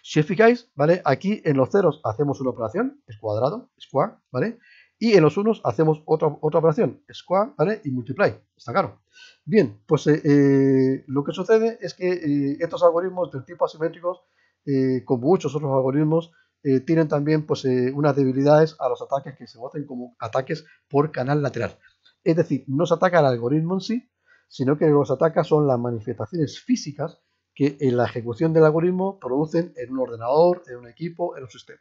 Si os fijáis, ¿vale? Aquí en los ceros hacemos una operación, es cuadrado, square, ¿vale? Y en los unos hacemos otra, otra operación, square, ¿vale? Y multiply, está claro. Bien, pues eh, eh, lo que sucede es que eh, estos algoritmos del tipo asimétricos, como muchos otros algoritmos, tienen también pues, unas debilidades a los ataques que se hacen como ataques por canal lateral. Es decir, no se ataca al algoritmo en sí, sino que los ataca son las manifestaciones físicas que en eh, la ejecución del algoritmo producen en un ordenador, en un equipo, en un sistema.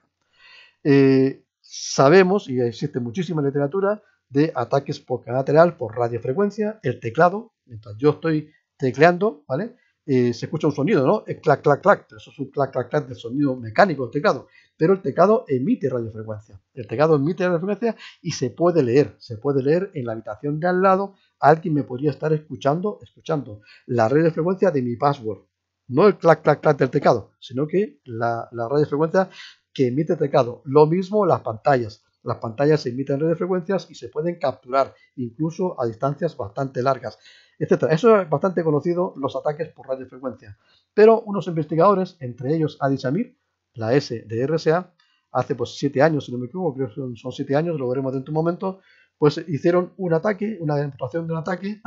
Eh, sabemos, y existe muchísima literatura, de ataques por canal lateral, por radiofrecuencia, el teclado, mientras yo estoy tecleando, ¿vale? Eh, se escucha un sonido, ¿no? Es clac, clac, clac, pero eso es un clac, clac, clac del sonido mecánico del teclado, pero el teclado emite radiofrecuencia, el teclado emite radiofrecuencia y se puede leer, se puede leer en la habitación de al lado, alguien me podría estar escuchando, escuchando la radiofrecuencia de mi password, no el clac, clac, clac del teclado, sino que la, radiofrecuencia que emite el teclado. Lo mismo las pantallas. Las pantallas se emiten radiofrecuencias y se pueden capturar, incluso a distancias bastante largas, etc. Eso es bastante conocido, los ataques por radiofrecuencia. Pero unos investigadores, entre ellos Adi Shamir, la S de RSA, hace pues siete años, si no me equivoco, creo que son, siete años, lo veremos en de un momento, pues hicieron un ataque, una demostración de un ataque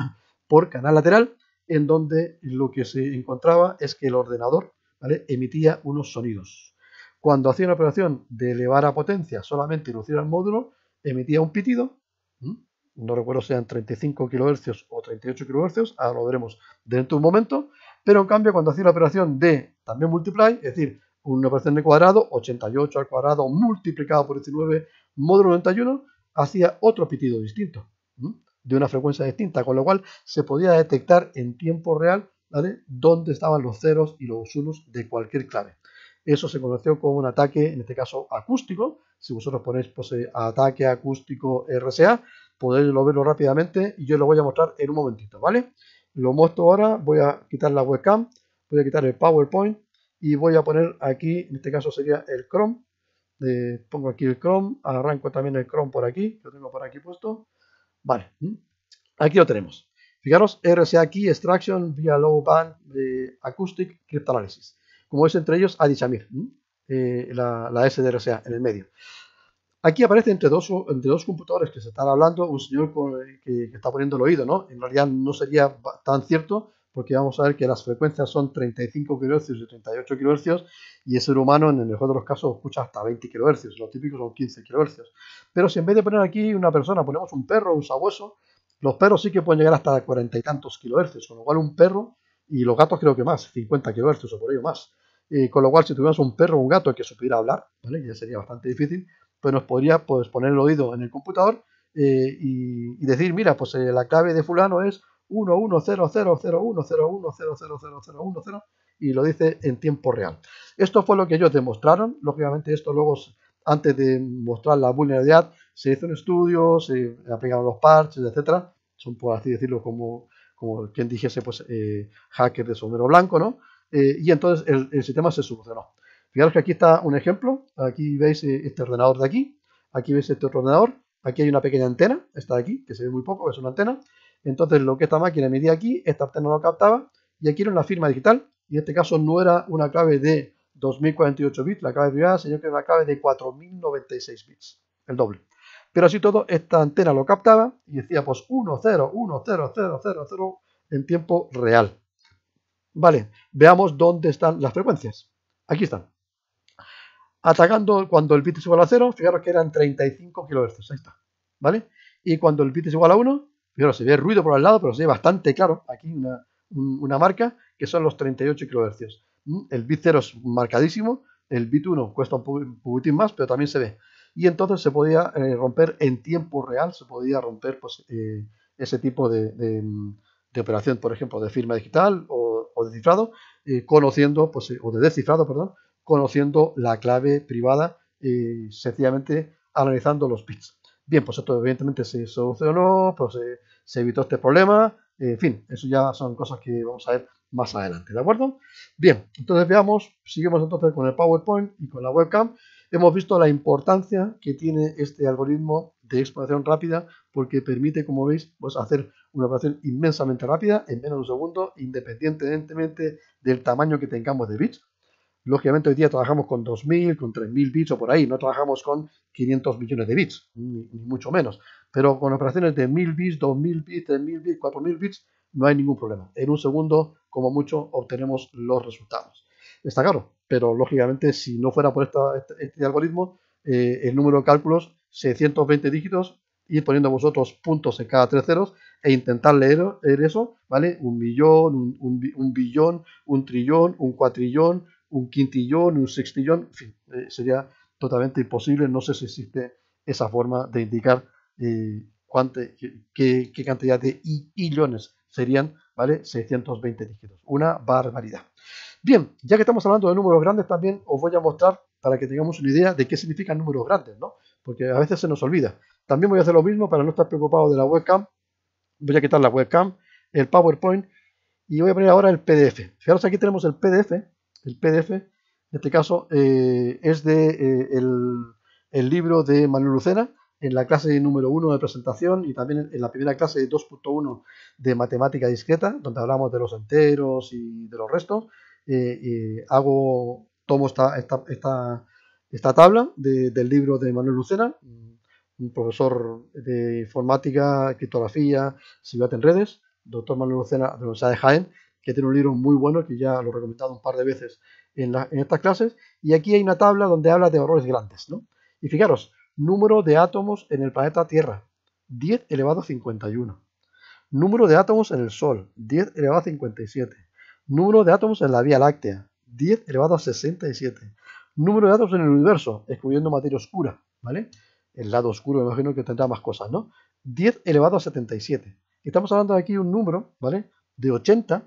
por canal lateral en donde lo que se encontraba es que el ordenador emitía unos sonidos. Cuando hacía una operación de elevar a potencia solamente lucir al módulo, emitía un pitido, no recuerdo si sean 35 kHz o 38 kHz, ahora lo veremos dentro de un momento, pero en cambio cuando hacía la operación de también multiply, es decir, una operación de cuadrado, 88 al cuadrado multiplicado por 19, módulo 91, hacía otro pitido distinto de una frecuencia distinta, con lo cual se podía detectar en tiempo real ¿vale? dónde estaban los ceros y los unos de cualquier clave. Eso se conoció como un ataque, en este caso acústico. Si vosotros ponéis pues, eh, ataque acústico RSA, podéis verlo rápidamente y yo lo voy a mostrar en un momentito, ¿vale? Lo muestro ahora, voy a quitar la webcam, voy a quitar el PowerPoint y voy a poner aquí, en este caso sería el Chrome. Eh, pongo aquí el Chrome, arranco también el Chrome por aquí, lo tengo por aquí puesto. Vale, aquí lo tenemos. Fijaros, RSA Key, Extraction, Via Low Band, de Acoustic, Cryptanalysis. Como es entre ellos, Adichamir, eh, la, la S de RSA en el medio. Aquí aparece entre dos, entre dos computadores que se están hablando, un señor que, que, está poniendo el oído, ¿no? En realidad no sería tan cierto porque vamos a ver que las frecuencias son 35 kHz y 38 kHz y el ser humano en el mejor de los casos escucha hasta 20 kHz, lo típicos son 15 kHz. Pero si en vez de poner aquí una persona ponemos un perro, un sabueso, los perros sí que pueden llegar hasta 40 y tantos kHz, con lo cual un perro y los gatos creo que más, 50 kHz o por ello más. con lo cual si tuviéramos un perro o un gato que supiera hablar, ¿vale? ya sería bastante difícil, pues nos podría pues, poner el oído en el computador eh, y, decir, mira, pues eh, la clave de fulano es 11000101000010 y lo dice en tiempo real. Esto fue lo que ellos demostraron. Lógicamente, esto luego, antes de mostrar la vulnerabilidad, se hizo un estudio, se aplicaron los parches, etcétera. Son, por así decirlo, como, como quien dijese, pues, eh, hacker de sombrero blanco, ¿no? Eh, y entonces el, sistema se solucionó. Fijaros que aquí está un ejemplo. Aquí veis eh, este ordenador de aquí. Aquí veis este otro ordenador. Aquí hay una pequeña antena, está aquí, que se ve muy poco, es una antena. Entonces lo que esta máquina medía aquí, esta antena lo captaba y aquí era una firma digital. Y en este caso no era una clave de 2048 bits, la clave privada, sino que era una clave de 4096 bits, el doble. Pero así todo, esta antena lo captaba y decía pues 1, 1, 0, 0, 0, 0, 0 en tiempo real. Vale, veamos dónde están las frecuencias. Aquí están. Atacando cuando el bit es igual a 0, fijaros que eran 35 kHz, ahí está. ¿Vale? Y cuando el bit es igual a 1, se ve ruido por el lado, pero se ve bastante claro aquí una, una marca que son los 38 kHz. Mm, el bit 0 es marcadísimo, el bit 1 cuesta un poquitín más, pero también se ve. Y entonces se podía eh, romper en tiempo real, se podía romper pues, eh, ese tipo mm, de, operación, por ejemplo, de firma digital o, de cifrado, eh, conociendo, pues, o de descifrado, perdón, conociendo la clave privada, sencillamente analizando los bits. Bien, pues esto evidentemente se solucionó, pues eh, se evitó este problema, eh, en fin, eso ya son cosas que vamos a ver más adelante, ¿de acuerdo? Bien, entonces veamos, seguimos entonces con el PowerPoint y con la webcam. Hemos visto la importancia que tiene este algoritmo de exploración rápida porque permite, como veis, pues hacer una operación inmensamente rápida en menos de un segundo, independientemente del tamaño que tengamos de bits. Lógicamente hoy día trabajamos con 2.000, con 3.000 bits o por ahí, no trabajamos con 500 millones de bits, ni, mucho menos. Pero con operaciones de 1.000 bits, 2.000 bits, 3.000 bits, 4.000 bits, no hay ningún problema. En un segundo, como mucho, obtenemos los resultados. Está claro, pero lógicamente si no fuera por esta, este, este algoritmo, eh, el número de cálculos, 620 dígitos, ir poniendo vosotros puntos en cada tres ceros e intentar leer, eso, ¿vale? Un millón, un billón, un trillón, un cuatrillón, un quintillón, un sextillón, en fin, eh, sería totalmente imposible, no sé si existe esa forma de indicar eh, qué, cantidad de yillones serían, ¿vale? 620 dígitos, una barbaridad. Bien, ya que estamos hablando de números grandes, también os voy a mostrar para que tengamos una idea de qué significan números grandes, ¿no? Porque a veces se nos olvida. También voy a hacer lo mismo para no estar preocupado de la webcam. Voy a quitar la webcam, el PowerPoint y voy a poner ahora el PDF. Fijaros, aquí tenemos el PDF el PDF, en este caso, eh, es de eh, el, libro de Manuel Lucena, en la clase número 1 de presentación y también en la primera clase 2.1 de matemática discreta, donde hablamos de los enteros y de los restos. Eh, hago, tomo esta, esta, esta, esta tabla del libro de Manuel Lucena, un profesor de informática, criptografía, seguridad en redes, doctor Manuel Lucena de la Universidad de Jaén, que tiene un libro muy bueno que ya lo he recomendado un par de veces en, estas clases. Y aquí hay una tabla donde habla de horrores grandes. ¿no? Y fijaros, número de átomos en el planeta Tierra, 10 elevado a 51. Número de átomos en el Sol, 10 elevado a 57. Número de átomos en la Vía Láctea, 10 elevado a 67. Número de átomos en el universo, excluyendo materia oscura, ¿vale? El lado oscuro me imagino que tendrá más cosas, ¿no? 10 elevado a 77. Estamos hablando aquí de un número, ¿vale? De 80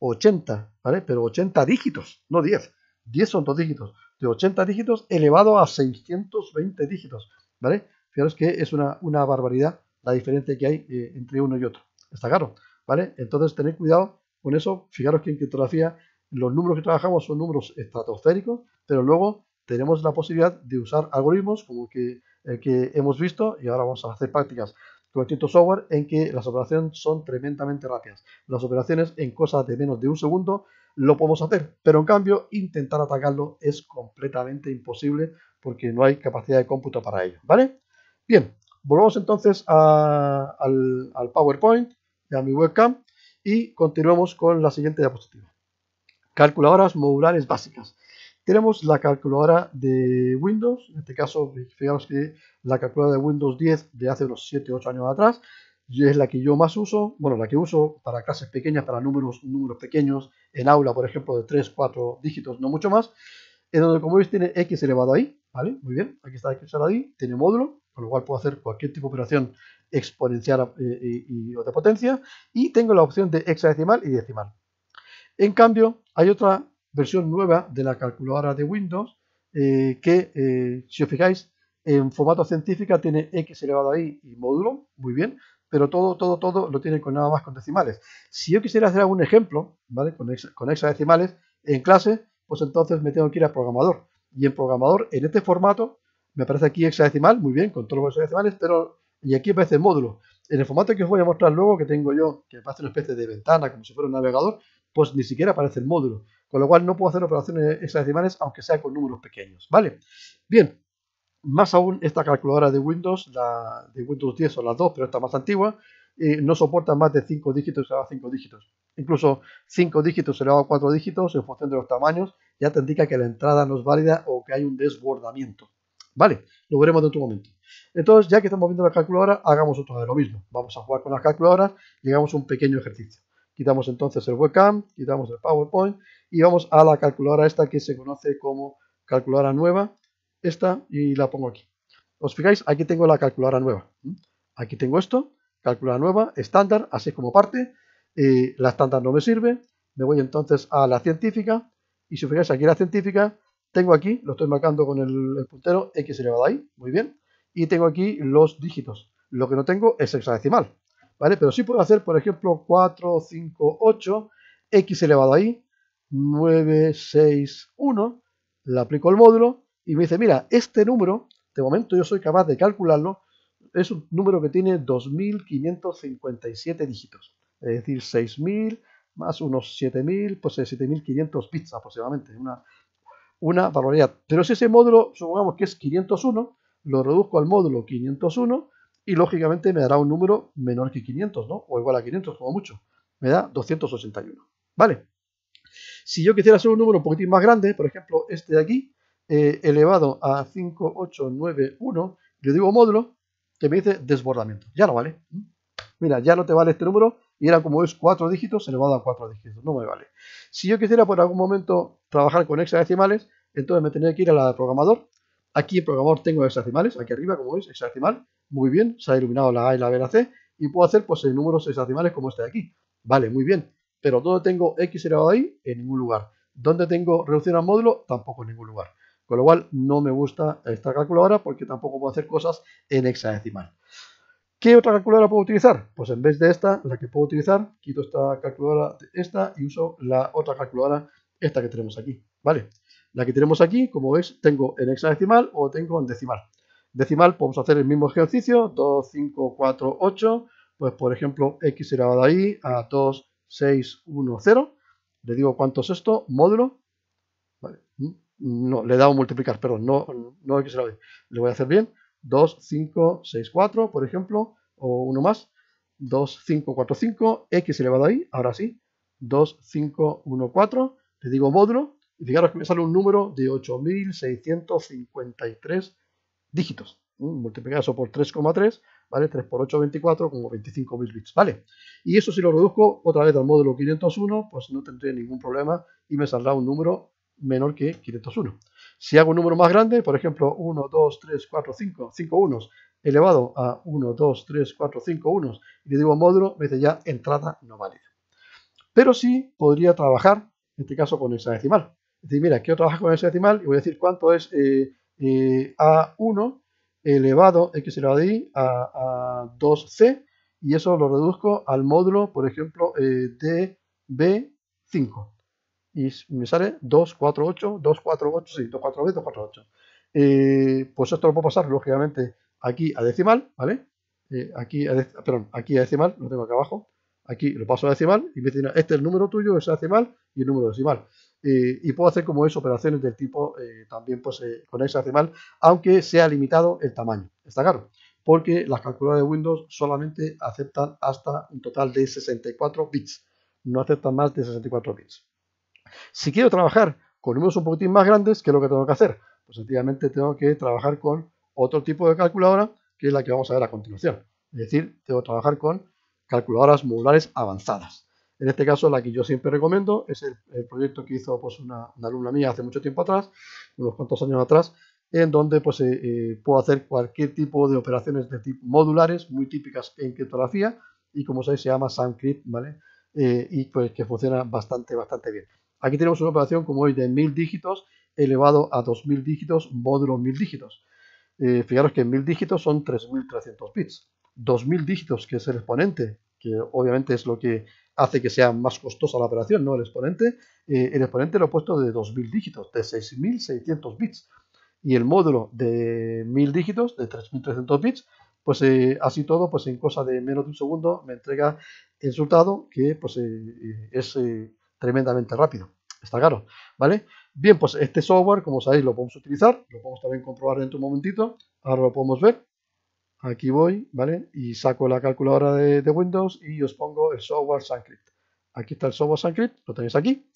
80, ¿vale? Pero 80 dígitos, no 10. 10 son dos dígitos. De 80 dígitos elevado a 620 dígitos, ¿vale? Fijaros que es una, una barbaridad la diferencia que hay eh, entre uno y otro. Está claro, ¿vale? Entonces tened cuidado con eso. Fijaros que en criptografía los números que trabajamos son números estratosféricos, pero luego tenemos la posibilidad de usar algoritmos como que, el que hemos visto y ahora vamos a hacer prácticas de software en que las operaciones son tremendamente rápidas. Las operaciones en cosas de menos de un segundo lo podemos hacer, pero en cambio intentar atacarlo es completamente imposible porque no hay capacidad de cómputo para ello, ¿vale? Bien, volvamos entonces al, PowerPoint y a mi webcam y continuamos con la siguiente diapositiva. Calculadoras modulares básicas. Tenemos la calculadora de Windows, en este caso, fijaros que la calculadora de Windows 10 de hace unos 7 8 años atrás y es la que yo más uso, bueno, la que uso para clases pequeñas, para números, números pequeños, en aula, por ejemplo, de 3, 4 dígitos, no mucho más, en donde, como veis, tiene x elevado ahí, ¿vale? Muy bien, aquí está x elevado ahí, tiene módulo, con lo cual puedo hacer cualquier tipo de operación exponencial eh, eh, y, de potencia, y tengo la opción de hexadecimal y decimal. En cambio, hay otra versión nueva de la calculadora de Windows, eh, que eh, si os fijáis, en formato científica tiene x elevado ahí y módulo, muy bien, pero todo, todo, todo lo tiene con nada más con decimales. Si yo quisiera hacer algún ejemplo, ¿vale? Con, con hexadecimales en clase, pues entonces me tengo que ir a programador. Y en programador, en este formato, me aparece aquí hexadecimal, muy bien, con todos los hexadecimales, pero y aquí aparece módulo. En el formato que os voy a mostrar luego, que tengo yo, que parece una especie de ventana, como si fuera un navegador, pues ni siquiera aparece el módulo. Con lo cual no puedo hacer operaciones hexadecimales aunque sea con números pequeños. ¿Vale? Bien, más aún esta calculadora de Windows, la de Windows 10 o las dos, pero esta más antigua, eh, no soporta más de 5 dígitos a 5 dígitos. Incluso 5 dígitos elevado a 4 dígitos, en función de los tamaños, ya te indica que la entrada no es válida o que hay un desbordamiento. Vale, lo veremos en de momento. Entonces, ya que estamos viendo la calculadora, hagamos otra vez lo mismo. Vamos a jugar con las calculadoras y hagamos un pequeño ejercicio. Quitamos entonces el webcam, quitamos el PowerPoint y vamos a la calculadora esta que se conoce como calculadora nueva. Esta y la pongo aquí. Os fijáis, aquí tengo la calculadora nueva. Aquí tengo esto, calculadora nueva, estándar, así como parte. Eh, la estándar no me sirve. Me voy entonces a la científica. Y si os fijáis aquí la científica, tengo aquí, lo estoy marcando con el, puntero X elevado ahí, muy bien. Y tengo aquí los dígitos. Lo que no tengo es hexadecimal. ¿vale? Pero sí puedo hacer, por ejemplo, 4, 5, 8, x elevado a y, 9, 6, 1, le aplico el módulo y me dice, mira, este número, de momento yo soy capaz de calcularlo, es un número que tiene 2557 dígitos, es decir, 6000 más unos 7000, pues 7500 bits aproximadamente, una, una barbaridad. Pero si ese módulo, supongamos que es 501, lo reduzco al módulo 501 y lógicamente me dará un número menor que 500, ¿no? O igual a 500, como mucho. Me da 281, ¿vale? Si yo quisiera hacer un número un poquitín más grande, por ejemplo, este de aquí, eh, elevado a 5891, yo digo módulo, que me dice desbordamiento. Ya no vale. Mira, ya no te vale este número, y era como ves, cuatro dígitos elevado a cuatro dígitos, no me vale. Si yo quisiera por algún momento trabajar con hexadecimales, entonces me tenía que ir a la programador. Aquí en programador tengo hexadecimales, aquí arriba como veis, hexadecimal, muy bien, se ha iluminado la A y la B la C, y puedo hacer pues el eh, número como este de aquí. Vale, muy bien, pero ¿dónde tengo x elevado a y? En ningún lugar. ¿Dónde tengo reducción al módulo? Tampoco en ningún lugar. Con lo cual no me gusta esta calculadora porque tampoco puedo hacer cosas en hexadecimal. ¿Qué otra calculadora puedo utilizar? Pues en vez de esta, la que puedo utilizar, quito esta calculadora, esta, y uso la otra calculadora, esta que tenemos aquí, ¿vale? La que tenemos aquí, como veis, tengo en hexadecimal o tengo en decimal decimal, podemos hacer el mismo ejercicio, 2, 5, 4, 8, pues por ejemplo, x elevado a y a 2, 6, 1, 0, le digo cuánto es esto, módulo, no, le he dado multiplicar, perdón, no, no x elevado a y, le voy a hacer bien, 2, 5, 6, 4, por ejemplo, o uno más, 2, 5, 4, 5, x elevado a y, ahora sí, 2, 5, 1, 4, le digo módulo, y fijaros que me sale un número de 8653 dígitos, eso por 3,3, ¿vale? 3 por 8, 24, como mil bits, ¿vale? Y eso si lo reduzco otra vez al módulo 501, pues no tendré ningún problema y me saldrá un número menor que 501. Si hago un número más grande, por ejemplo, 1, 2, 3, 4, 5, 5 unos elevado a 1, 2, 3, 4, 5 unos, y le digo módulo, me dice ya entrada no válida. Pero sí podría trabajar, en este caso, con decimal. Es decir, mira, quiero trabajar con decimal y voy a decir cuánto es eh, eh, A1 elevado x elevado a y a, 2c y eso lo reduzco al módulo, por ejemplo, eh, de B5 y me sale 248, 248, sí, 248. Eh, pues esto lo puedo pasar, lógicamente, aquí a decimal, ¿vale? Eh, aquí, a perdón, aquí a decimal, lo tengo acá abajo, aquí lo paso a decimal y me dice, este es el número tuyo, es a decimal y el número decimal. Eh, y puedo hacer como es operaciones del tipo eh, también pues eh, con hexadecimal, aunque sea limitado el tamaño, está claro, porque las calculadoras de Windows solamente aceptan hasta un total de 64 bits, no aceptan más de 64 bits. Si quiero trabajar con números un poquitín más grandes, ¿qué es lo que tengo que hacer? Pues sencillamente tengo que trabajar con otro tipo de calculadora, que es la que vamos a ver a continuación. Es decir, tengo que trabajar con calculadoras modulares avanzadas. En este caso, la que yo siempre recomiendo es el, proyecto que hizo pues, una, alumna mía hace mucho tiempo atrás, unos cuantos años atrás, en donde pues, eh, eh, puedo hacer cualquier tipo de operaciones de tipo modulares, muy típicas en criptografía, y como sabéis se llama SAMCrypt, ¿vale? Eh, y pues que funciona bastante, bastante bien. Aquí tenemos una operación, como hoy de 1000 dígitos elevado a 2000 dígitos, módulo 1000 dígitos. fijaros que 1000 dígitos son 3300 bits. 2000 dígitos, que es el exponente, que obviamente es lo que hace que sea más costosa la operación, ¿no? El exponente, eh, el exponente lo he puesto de 2.000 dígitos, de 6.600 bits. Y el módulo de 1.000 dígitos, de 3.300 bits, pues eh, así todo, pues en cosa de menos de un segundo me entrega el resultado que pues eh, es tremendamente rápido. Está claro, ¿vale? Bien, pues este software, como sabéis, lo podemos utilizar, lo podemos también comprobar dentro de un momentito, ahora lo podemos ver. Aquí voy, ¿vale? Y saco la calculadora de, Windows y os pongo el software Sanskrit. Aquí está el software Sanskrit, lo tenéis aquí.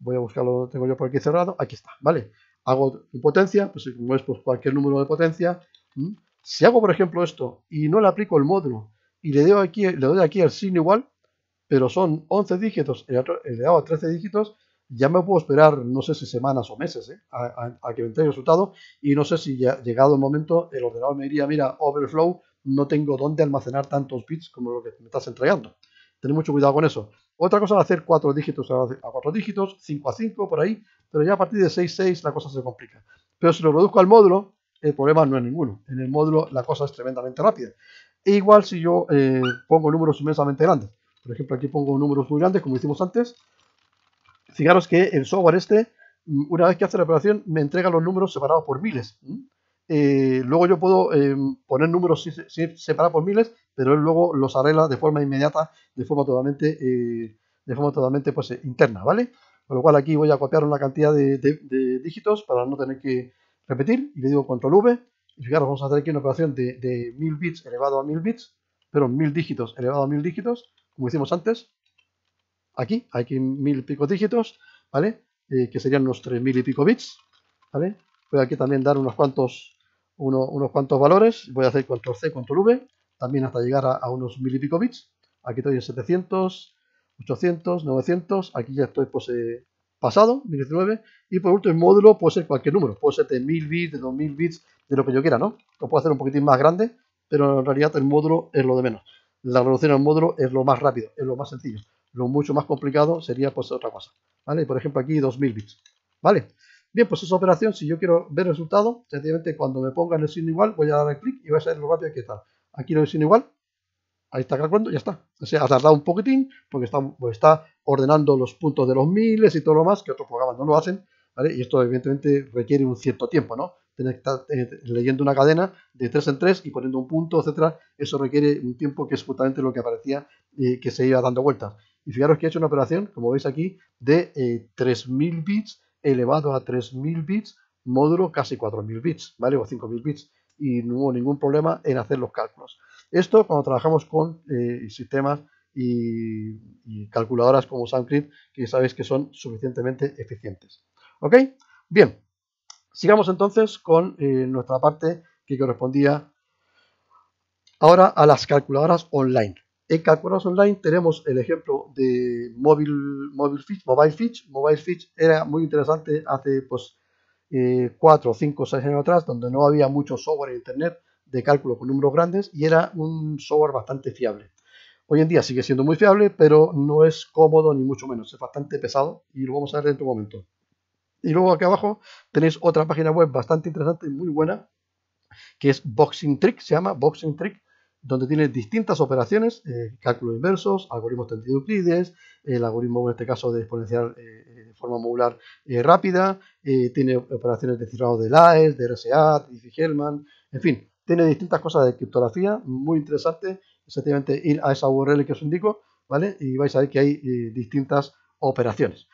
Voy a buscarlo, lo tengo yo por aquí cerrado. Aquí está, ¿vale? Hago potencia, pues como es pues, cualquier número de potencia. Si hago, por ejemplo, esto y no le aplico el módulo y le doy aquí, le doy aquí el signo igual, pero son 11 dígitos, le he dado 13 dígitos, ya me puedo esperar, no sé si semanas o meses, ¿eh? a, que me entregue el resultado y no sé si ya llegado el momento el ordenador me diría, mira, overflow, no tengo dónde almacenar tantos bits como lo que me estás entregando. Ten mucho cuidado con eso. Otra cosa es hacer cuatro dígitos a cuatro dígitos, 5 a 5 por ahí, pero ya a partir de 6 6 la cosa se complica. Pero si lo produzco al módulo, el problema no es ninguno. En el módulo la cosa es tremendamente rápida. E igual si yo eh, pongo números inmensamente grandes. Por ejemplo, aquí pongo números muy grandes, como hicimos antes, Fijaros que el software este, mm, una vez que hace la operación, me entrega los números separados por miles. Eh, luego yo puedo em, poner números separados por miles, pero él luego los arregla de forma inmediata, de forma totalmente, eh, de forma totalmente pues, eh, interna, ¿vale? Con lo cual aquí voy a copiar una cantidad de, dígitos para no tener que repetir, y le digo control V, y fijaros, vamos a hacer aquí una operación de, mil 1000 bits elevado a 1000 bits, pero 1000 dígitos elevado a 1000 dígitos, como hicimos antes, aquí, aquí mil pico dígitos, ¿vale? Eh, que serían unos tres mil y pico bits, ¿vale? Voy aquí también dar unos cuantos, unos cuantos valores, voy a hacer control C, control V, también hasta llegar a, unos mil y pico bits, aquí estoy en 700, 800, 900, aquí ya estoy pues eh, pasado, 1019, y por último el módulo puede ser cualquier número, puede ser de 1000 bits, de mil bits, de lo que yo quiera, ¿no? Lo puedo hacer un poquitín más grande, pero en realidad el módulo es lo de menos. La reducción al módulo es lo más rápido, es lo más sencillo. Lo mucho más complicado sería pues otra cosa. ¿Vale? Por ejemplo aquí 2000 bits. ¿Vale? Bien, pues esa operación, si yo quiero ver el resultado, sencillamente cuando me pongan el signo igual, voy a dar clic y voy a saber lo rápido que está. Aquí no hay signo igual, ahí está calculando, ya está. O sea, ha tardado un poquitín porque pues, está, ordenando los puntos de los miles y todo lo más, que otros programas no lo hacen, ¿vale? Y esto evidentemente requiere un cierto tiempo, ¿no? Tener que estar eh, leyendo una cadena de tres en tres y poniendo un punto, etcétera, eso requiere un tiempo que es justamente lo que aparecía eh, que se iba dando vueltas. Y fijaros que he hecho una operación, como veis aquí, de 3000 eh, bits elevado a 3000 bits, módulo casi 4000 bits, ¿vale? O 5000 bits. Y no hubo ningún problema en hacer los cálculos. Esto cuando trabajamos con eh, sistemas y, calculadoras como SoundCrypt, que sabéis que son suficientemente eficientes. ¿Ok? Bien, sigamos entonces con eh, nuestra parte que correspondía ahora a las calculadoras online. En Calculados Online tenemos el ejemplo de Mobile, Mobile Fitch. Mobile Fitch. Mobile era muy interesante hace pues 4, 5, 6 años atrás, donde no había mucho software en Internet de cálculo con números grandes y era un software bastante fiable. Hoy en día sigue siendo muy fiable, pero no es cómodo ni mucho menos, es bastante pesado y lo vamos a ver dentro de un momento. Y luego aquí abajo tenéis otra página web bastante interesante y muy buena, que es Boxing Trick, se llama Boxing Trick, donde tiene distintas operaciones, eh, cálculos inversos, algoritmos de euclides, el algoritmo en este caso de exponencial eh, eh, de forma modular rápida, tiene operaciones de cifrado de LAES, de RSA, de Hellman en fin, tiene distintas cosas de criptografía, muy interesante, exactamente ir a esa URL que os indico, ¿vale? Y vais a ver que hay distintas operaciones.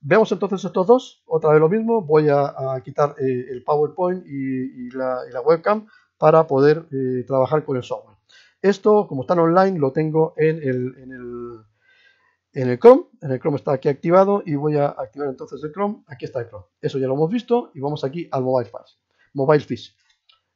vemos entonces estos dos, otra vez lo mismo, voy a, quitar el PowerPoint y la webcam para poder eh, trabajar con el software. Esto, como están online, lo tengo en el, en el, en Chrome. En el Chrome está aquí activado y voy a activar entonces el Chrome. Aquí está el Chrome. Eso ya lo hemos visto y vamos aquí al Mobile Fish. Mobile Fish.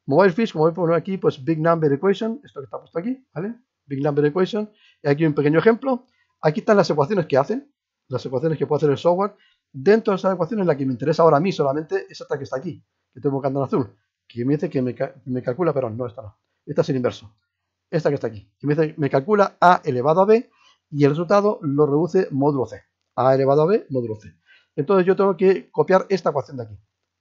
Mobile Fish, como voy a poner aquí, pues Big Number Equation, esto que está puesto aquí, ¿vale? Big Number Equation. Y aquí un pequeño ejemplo. Aquí están las ecuaciones que hacen, las ecuaciones que puede hacer el software. Dentro de esas ecuaciones, la que me interesa ahora a mí solamente es esta que está aquí, que tengo buscando en azul que me dice que me, calcula, pero no, está no, esta es el inverso, esta que está aquí, que me dice me calcula a elevado a b y el resultado lo reduce módulo c, a elevado a b módulo c. Entonces yo tengo que copiar esta ecuación de aquí,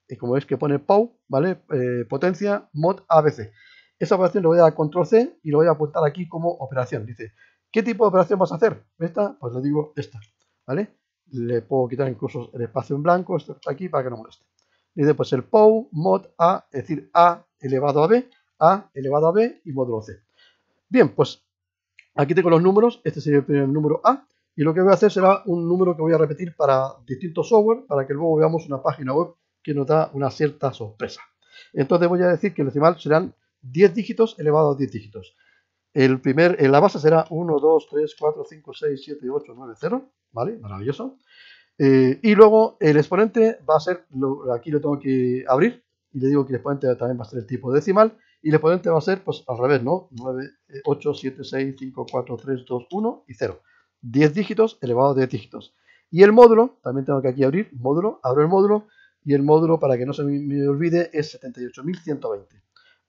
y como veis que pone POW, ¿vale? Eh, potencia mod ABC. Esa operación lo voy a dar control C y lo voy a apuntar aquí como operación. Dice, ¿qué tipo de operación vas a hacer? Esta, pues le digo esta, ¿vale? Le puedo quitar incluso el espacio en blanco, esto está aquí para que no moleste. Y después el POW mod A, es decir, A elevado a B, A elevado a B y módulo C. Bien, pues aquí tengo los números, este sería el primer número A, y lo que voy a hacer será un número que voy a repetir para distintos software, para que luego veamos una página web que nos da una cierta sorpresa. Entonces voy a decir que el decimal serán 10 dígitos elevado a 10 dígitos. El primer, eh, la base será 1, 2, 3, 4, 5, 6, 7, 8, 9, 0, ¿vale? Maravilloso. Eh, y luego el exponente va a ser, aquí lo tengo que abrir y le digo que el exponente también va a ser el tipo decimal y el exponente va a ser pues al revés, ¿no? 9, 8, 7, 6, 5, 4, 3, 2, 1 y 0. 10 dígitos elevado a 10 dígitos. Y el módulo, también tengo que aquí abrir, módulo, abro el módulo y el módulo, para que no se me olvide, es 78.120.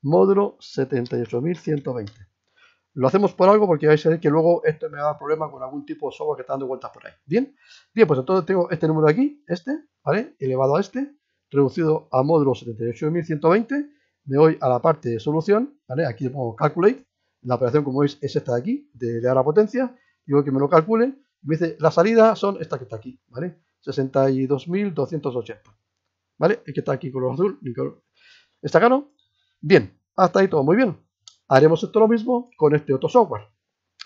Módulo 78.120. Lo hacemos por algo porque vais a ver que luego esto me da a problema con algún tipo de software que está dando vueltas por ahí. Bien, bien, pues entonces tengo este número aquí, este, ¿vale? Elevado a este, reducido a módulo 78.120. Me voy a la parte de solución, ¿vale? Aquí le pongo calculate. La operación, como veis, es esta de aquí, de dar la potencia. Digo que me lo calcule. Me dice, la salida son esta que está aquí, ¿vale? 62.280. ¿Vale? Es que está aquí color azul, color está claro. Bien, hasta ahí todo muy bien. Haremos esto lo mismo con este otro software.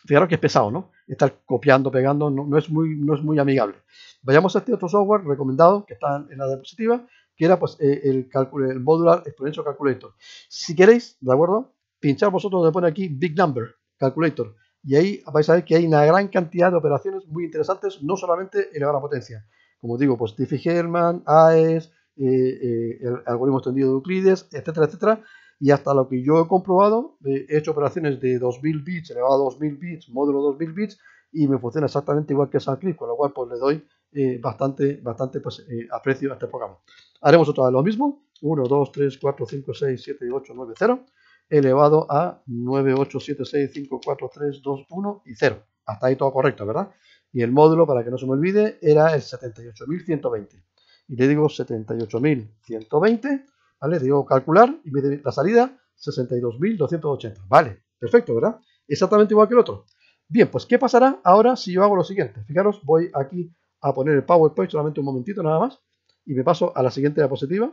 Fijaros que es pesado, ¿no? Estar copiando, pegando, no, es muy, no es muy amigable. Vayamos a este otro software recomendado que está en la diapositiva, que era pues, eh, el, el Modular Exponential Calculator. Si queréis, ¿de acuerdo? Pinchar vosotros donde pone aquí Big Number Calculator. Y ahí vais a ver que hay una gran cantidad de operaciones muy interesantes, no solamente elevar la potencia. Como digo, pues Diffie-Hellman, AES, eh, eh, el algoritmo extendido de Euclides, etcétera, etcétera, y hasta lo que yo he comprobado, he hecho operaciones de 2000 bits elevado a 2000 bits, módulo 2000 bits, y me funciona exactamente igual que Clip, con lo cual pues le doy eh, bastante, bastante pues, eh, aprecio a este programa. Haremos otra vez lo mismo, 1, 2, 3, 4, 5, 6, 7, 8, 9, 0, elevado a 9, 8, 7, 6, 5, 4, 3, 2, 1 y 0. Hasta ahí todo correcto, ¿verdad? Y el módulo, para que no se me olvide, era el 78.120. Y le digo 78.120 ¿vale? Digo calcular y me la salida 62.280. Vale, perfecto, ¿verdad? Exactamente igual que el otro. Bien, pues ¿qué pasará ahora si yo hago lo siguiente? Fijaros, voy aquí a poner el PowerPoint solamente un momentito nada más y me paso a la siguiente diapositiva.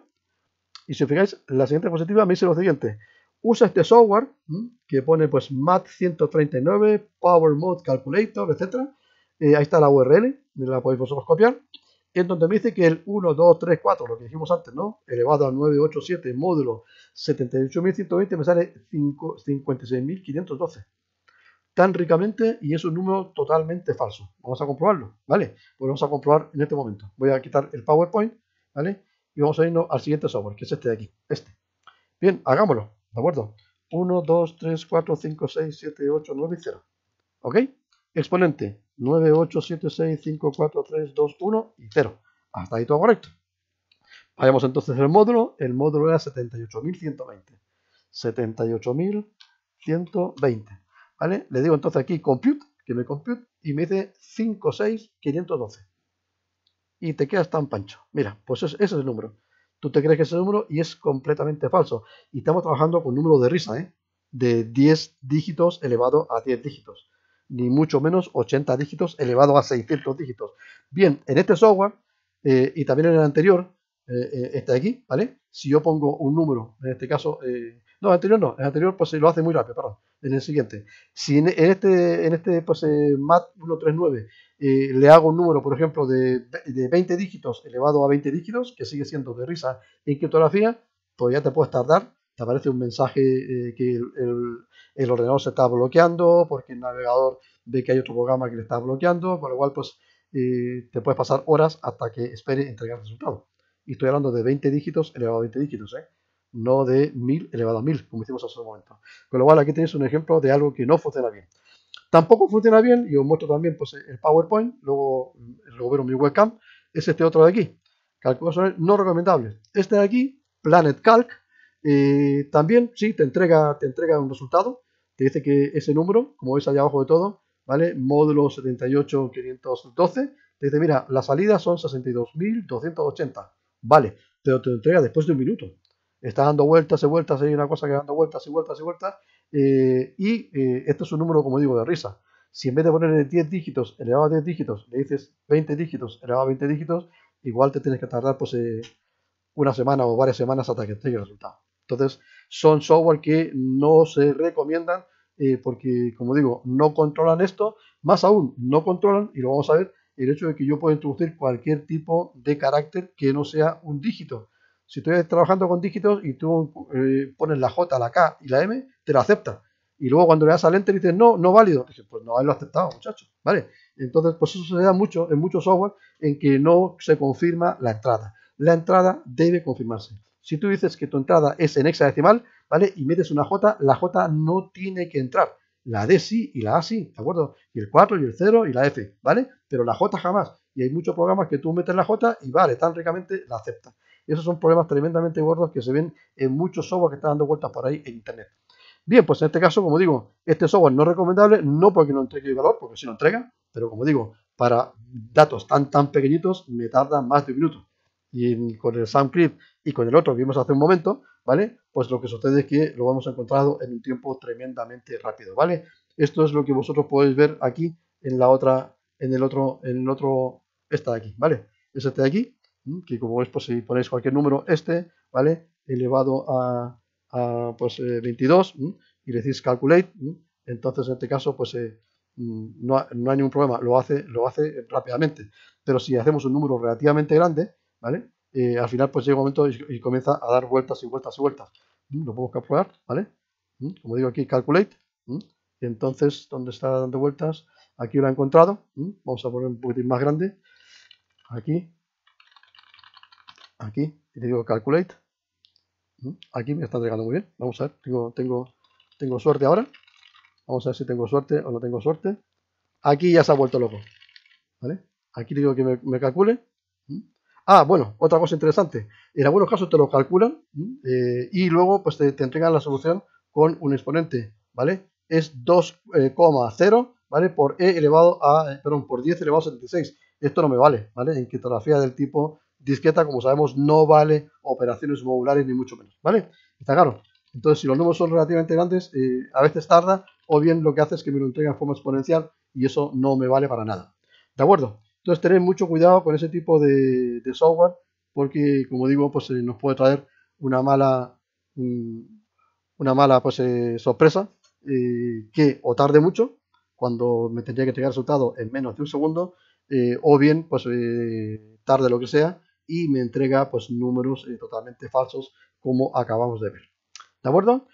Y si os fijáis, la siguiente diapositiva me dice lo siguiente. Usa este software que pone pues MAT 139, Power Mode Calculator, etc. Eh, ahí está la URL, la podéis vosotros copiar en donde me dice que el 1, 2, 3, 4, lo que dijimos antes, ¿no? Elevado a 9, 8, 7, módulo 78.120, me sale 56.512. Tan ricamente y es un número totalmente falso. Vamos a comprobarlo, ¿vale? Pues vamos a comprobar en este momento. Voy a quitar el PowerPoint, ¿vale? Y vamos a irnos al siguiente software, que es este de aquí, este. Bien, hagámoslo, ¿de acuerdo? 1, 2, 3, 4, 5, 6, 7, 8, 9 y 0. ¿Ok? Exponente, 987654321 y 0. Hasta ahí todo correcto. Vayamos entonces al módulo. El módulo era 78.120. 78.120. ¿Vale? Le digo entonces aquí compute, que me compute, y me dice 56512. Y te quedas tan pancho. Mira, pues ese, es el número. Tú te crees que es el número y es completamente falso. Y estamos trabajando con números de risa, ¿eh? De 10 dígitos elevado a 10 dígitos ni mucho menos 80 dígitos elevado a 600 dígitos. Bien, en este software eh, y también en el anterior, eh, eh, está aquí, ¿vale? Si yo pongo un número, en este caso, no, el anterior no, el anterior pues se lo hace muy rápido, perdón, en el siguiente. Si en, este, en este pues MAT 139 le hago un número, por ejemplo, de, 20 dígitos elevado a 20 dígitos, que sigue siendo de risa en criptografía, pues ya te puedes tardar te aparece un mensaje eh, que el, ordenador se está bloqueando, porque el navegador ve que hay otro programa que le está bloqueando, con lo cual pues eh, te puedes pasar horas hasta que espere entregar el resultado. Y estoy hablando de 20 dígitos elevado a 20 dígitos, ¿eh? no de 1000 elevado a 1000, como hicimos hace un momento. Con lo cual aquí tenéis un ejemplo de algo que no funciona bien. Tampoco funciona bien, y os muestro también pues, el PowerPoint, luego, luego mi webcam, es este otro de aquí. calculaciones no recomendables, Este de aquí, Planet Calc, eh, también, sí, te entrega, te entrega un resultado, te dice que ese número, como veis allá abajo de todo, ¿vale? Módulo 78512, te dice, mira, la salida son 62.280, ¿vale? te lo entrega después de un minuto. Está dando vueltas y vueltas, hay una cosa que dando vueltas y vueltas y vueltas, eh, y eh, este es un número, como digo, de risa. Si en vez de ponerle 10 dígitos elevado a 10 dígitos, le dices 20 dígitos elevado a 20 dígitos, igual te tienes que tardar pues, eh, una semana o varias semanas hasta que te llegue el resultado. Entonces, son software que no se recomiendan eh, porque, como digo, no controlan esto, más aún, no controlan, y lo vamos a ver, el hecho de que yo pueda introducir cualquier tipo de carácter que no sea un dígito. Si estoy trabajando con dígitos y tú eh, pones la J, la K y la M, te la acepta. Y luego cuando le das al enter dices, no, no válido. pues no, lo aceptado, muchacho. ¿Vale? Entonces, pues eso se da mucho en muchos software en que no se confirma la entrada. La entrada debe confirmarse. Si tú dices que tu entrada es en hexadecimal, ¿vale? Y metes una J, la J no tiene que entrar. La D sí y la A sí, ¿de acuerdo? Y el 4 y el 0 y la F, ¿vale? Pero la J jamás. Y hay muchos programas que tú metes la J y vale, tan ricamente la acepta. Esos son problemas tremendamente gordos que se ven en muchos software que están dando vueltas por ahí en Internet. Bien, pues en este caso, como digo, este software no es recomendable, no porque no entregue el valor, porque si sí lo entrega, pero como digo, para datos tan tan pequeñitos me tarda más de un minuto y con el sound Clip y con el otro que vimos hace un momento, ¿vale? Pues lo que sucede es que lo hemos encontrado en un tiempo tremendamente rápido, ¿vale? Esto es lo que vosotros podéis ver aquí en la otra, en el otro, en el otro, esta de aquí, ¿vale? Es este de aquí, que como veis, pues si ponéis cualquier número, este, ¿vale? Elevado a, a pues, 22 eh, y le decís calculate, entonces en este caso, pues eh, mm, no, no, hay ningún problema, lo hace, lo hace rápidamente. Pero si hacemos un número relativamente grande, ¿vale? Eh, al final pues llega un momento y, comienza a dar vueltas y vueltas y vueltas. Mm, lo podemos calcular, ¿vale? Mm, como digo aquí, calculate. Mm, y entonces, ¿dónde está dando vueltas? Aquí lo ha encontrado. Vamos a poner un poquitín más grande. Aquí. Aquí. Y le digo calculate. Aquí me está entregando muy bien. Vamos a ver, tengo, tengo, tengo suerte ahora. Vamos a ver si tengo suerte o no tengo suerte. Aquí ya se ha vuelto loco. ¿Vale? Aquí digo que me calcule Ah, bueno, otra cosa interesante. En algunos casos te lo calculan eh, y luego pues te, entregan la solución con un exponente, ¿vale? Es 2,0, eh, ¿vale? Por e elevado a, eh, perdón, por 10 elevado a 76. Esto no me vale, ¿vale? En criptografía del tipo disqueta, como sabemos, no vale operaciones modulares ni mucho menos, ¿vale? Está claro. Entonces, si los números son relativamente grandes, a veces tarda, o bien lo que hace es que me lo entrega en forma exponencial y eso no me vale para nada. ¿De acuerdo? Entonces, tener mucho cuidado con ese tipo de, software, porque, como digo, pues eh, nos puede traer una mala, mm, una mala pues, eh, sorpresa, eh, que o tarde mucho, cuando me tendría que entregar el resultado en menos de un segundo, o bien, pues tarde lo que sea, y me entrega pues números totalmente falsos, como acabamos de ver. ¿De acuerdo?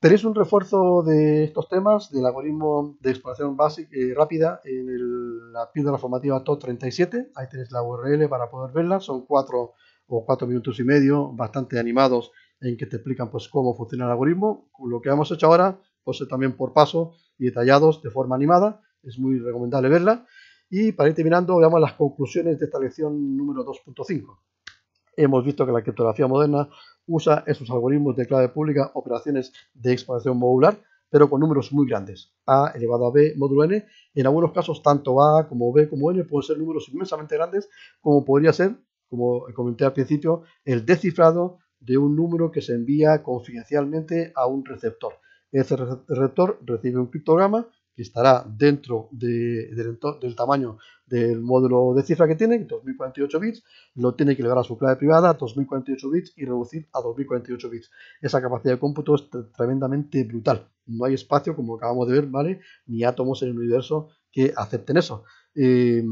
Tenéis un refuerzo de estos temas del algoritmo de exploración básica, eh, rápida en la píldora formativa TOT 37. Ahí tenéis la URL para poder verla. Son cuatro o cuatro minutos y medio, bastante animados en que te explican pues cómo funciona el algoritmo. Lo que hemos hecho ahora, pues también por paso y detallados de forma animada. Es muy recomendable verla. Y para ir terminando, veamos las conclusiones de esta lección número 2.5 hemos visto que la criptografía moderna usa en sus algoritmos de clave pública operaciones de expansión modular, pero con números muy grandes, A elevado a B módulo n, en algunos casos tanto A como B como N pueden ser números inmensamente grandes, como podría ser, como comenté al principio, el descifrado de un número que se envía confidencialmente a un receptor. Ese receptor recibe un criptograma estará dentro del, tamaño del módulo de cifra que tiene, 2048 bits, lo tiene que elevar a su clave privada, 2048 bits y reducir a 2048 bits. Esa capacidad de cómputo es tremendamente brutal. No hay espacio, como acabamos de ver, ¿vale? Ni átomos en el universo que acepten eso. Eh,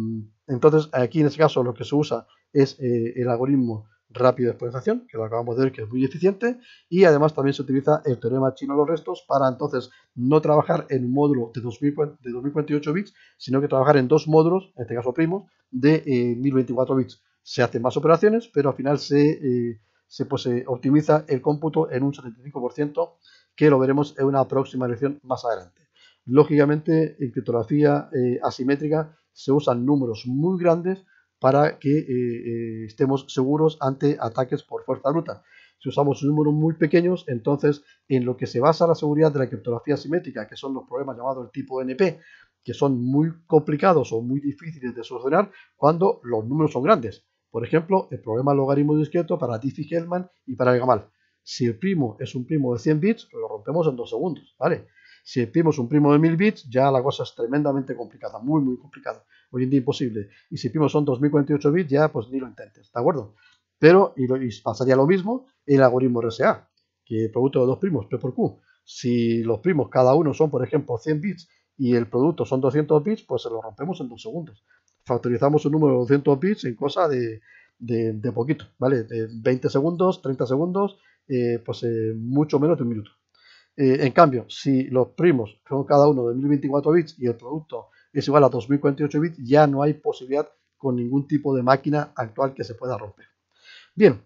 entonces, aquí en este caso lo que se usa es eh, el algoritmo Rápida de que lo acabamos de ver que es muy eficiente, y además también se utiliza el teorema chino de los restos para entonces no trabajar en un módulo de, de 2048 bits, sino que trabajar en dos módulos, en este caso primos, de 1024 eh, bits. Se hacen más operaciones, pero al final se, eh, pues, se, optimiza el cómputo en un 75%, que lo veremos en una próxima lección más adelante. Lógicamente, en criptografía eh, asimétrica se usan números muy grandes para que eh, eh, estemos seguros ante ataques por fuerza bruta. Si usamos números muy pequeños, entonces en lo que se basa la seguridad de la criptografía simétrica, que son los problemas llamados el tipo NP, que son muy complicados o muy difíciles de solucionar cuando los números son grandes. Por ejemplo, el problema logaritmo discreto para Diffie-Hellman y para el Gamal. Si el primo es un primo de 100 bits, lo rompemos en dos segundos, ¿vale? Si pimos un primo de 1000 bits, ya la cosa es tremendamente complicada, muy, muy complicada. Hoy en día imposible. Y si pimos son 2048 bits, ya pues ni lo intentes, ¿de acuerdo? Pero, y, pasaría lo mismo el algoritmo RSA, que el producto de dos primos, P por Q. Si los primos cada uno son, por ejemplo, 100 bits y el producto son 200 bits, pues se lo rompemos en dos segundos. Factorizamos un número de 200 bits en cosa de, de, poquito, ¿vale? De 20 segundos, 30 segundos, eh, pues eh, mucho menos de un minuto, eh, en cambio, si los primos son cada uno de 1024 bits y el producto es igual a 2048 bits, ya no hay posibilidad con ningún tipo de máquina actual que se pueda romper. Bien,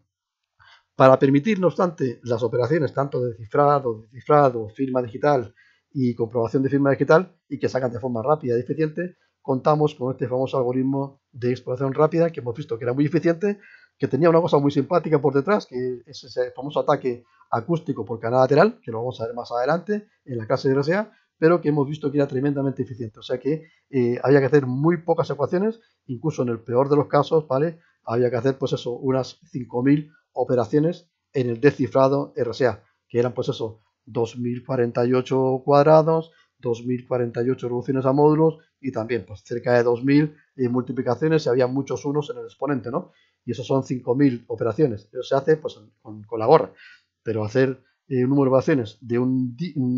para permitir, no obstante, las operaciones tanto de cifrado, descifrado, firma digital y comprobación de firma digital y que sacan de forma rápida y eficiente, contamos con este famoso algoritmo de exploración rápida que hemos visto que era muy eficiente, que tenía una cosa muy simpática por detrás, que es ese famoso ataque acústico por canal lateral, que lo vamos a ver más adelante en la clase de RSA, pero que hemos visto que era tremendamente eficiente. O sea que eh, había que hacer muy pocas ecuaciones, incluso en el peor de los casos, ¿vale? Había que hacer, pues eso, unas 5.000 operaciones en el descifrado RSA, que eran, pues eso, 2.048 cuadrados, 2.048 reducciones a módulos y también, pues cerca de 2.000 eh, multiplicaciones y había muchos unos en el exponente, ¿no? y eso son 5.000 operaciones. Eso se hace pues, con, la gorra, pero hacer eh, un número de operaciones de un,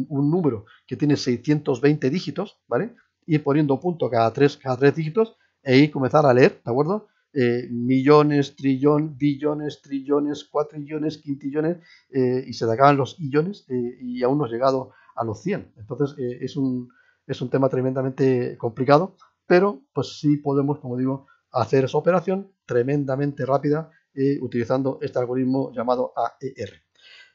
número que tiene 620 dígitos, ¿vale? Ir poniendo punto cada tres, cada tres dígitos e ir comenzar a leer, ¿de acuerdo? Eh, millones, trillón, billones, trillones, cuatrillones, quintillones, eh, y se te acaban los billones y aún no has llegado a los 100. Entonces es, un, es un tema tremendamente complicado, pero pues sí podemos, como digo, hacer esa operación tremendamente rápida utilizando este algoritmo llamado AER.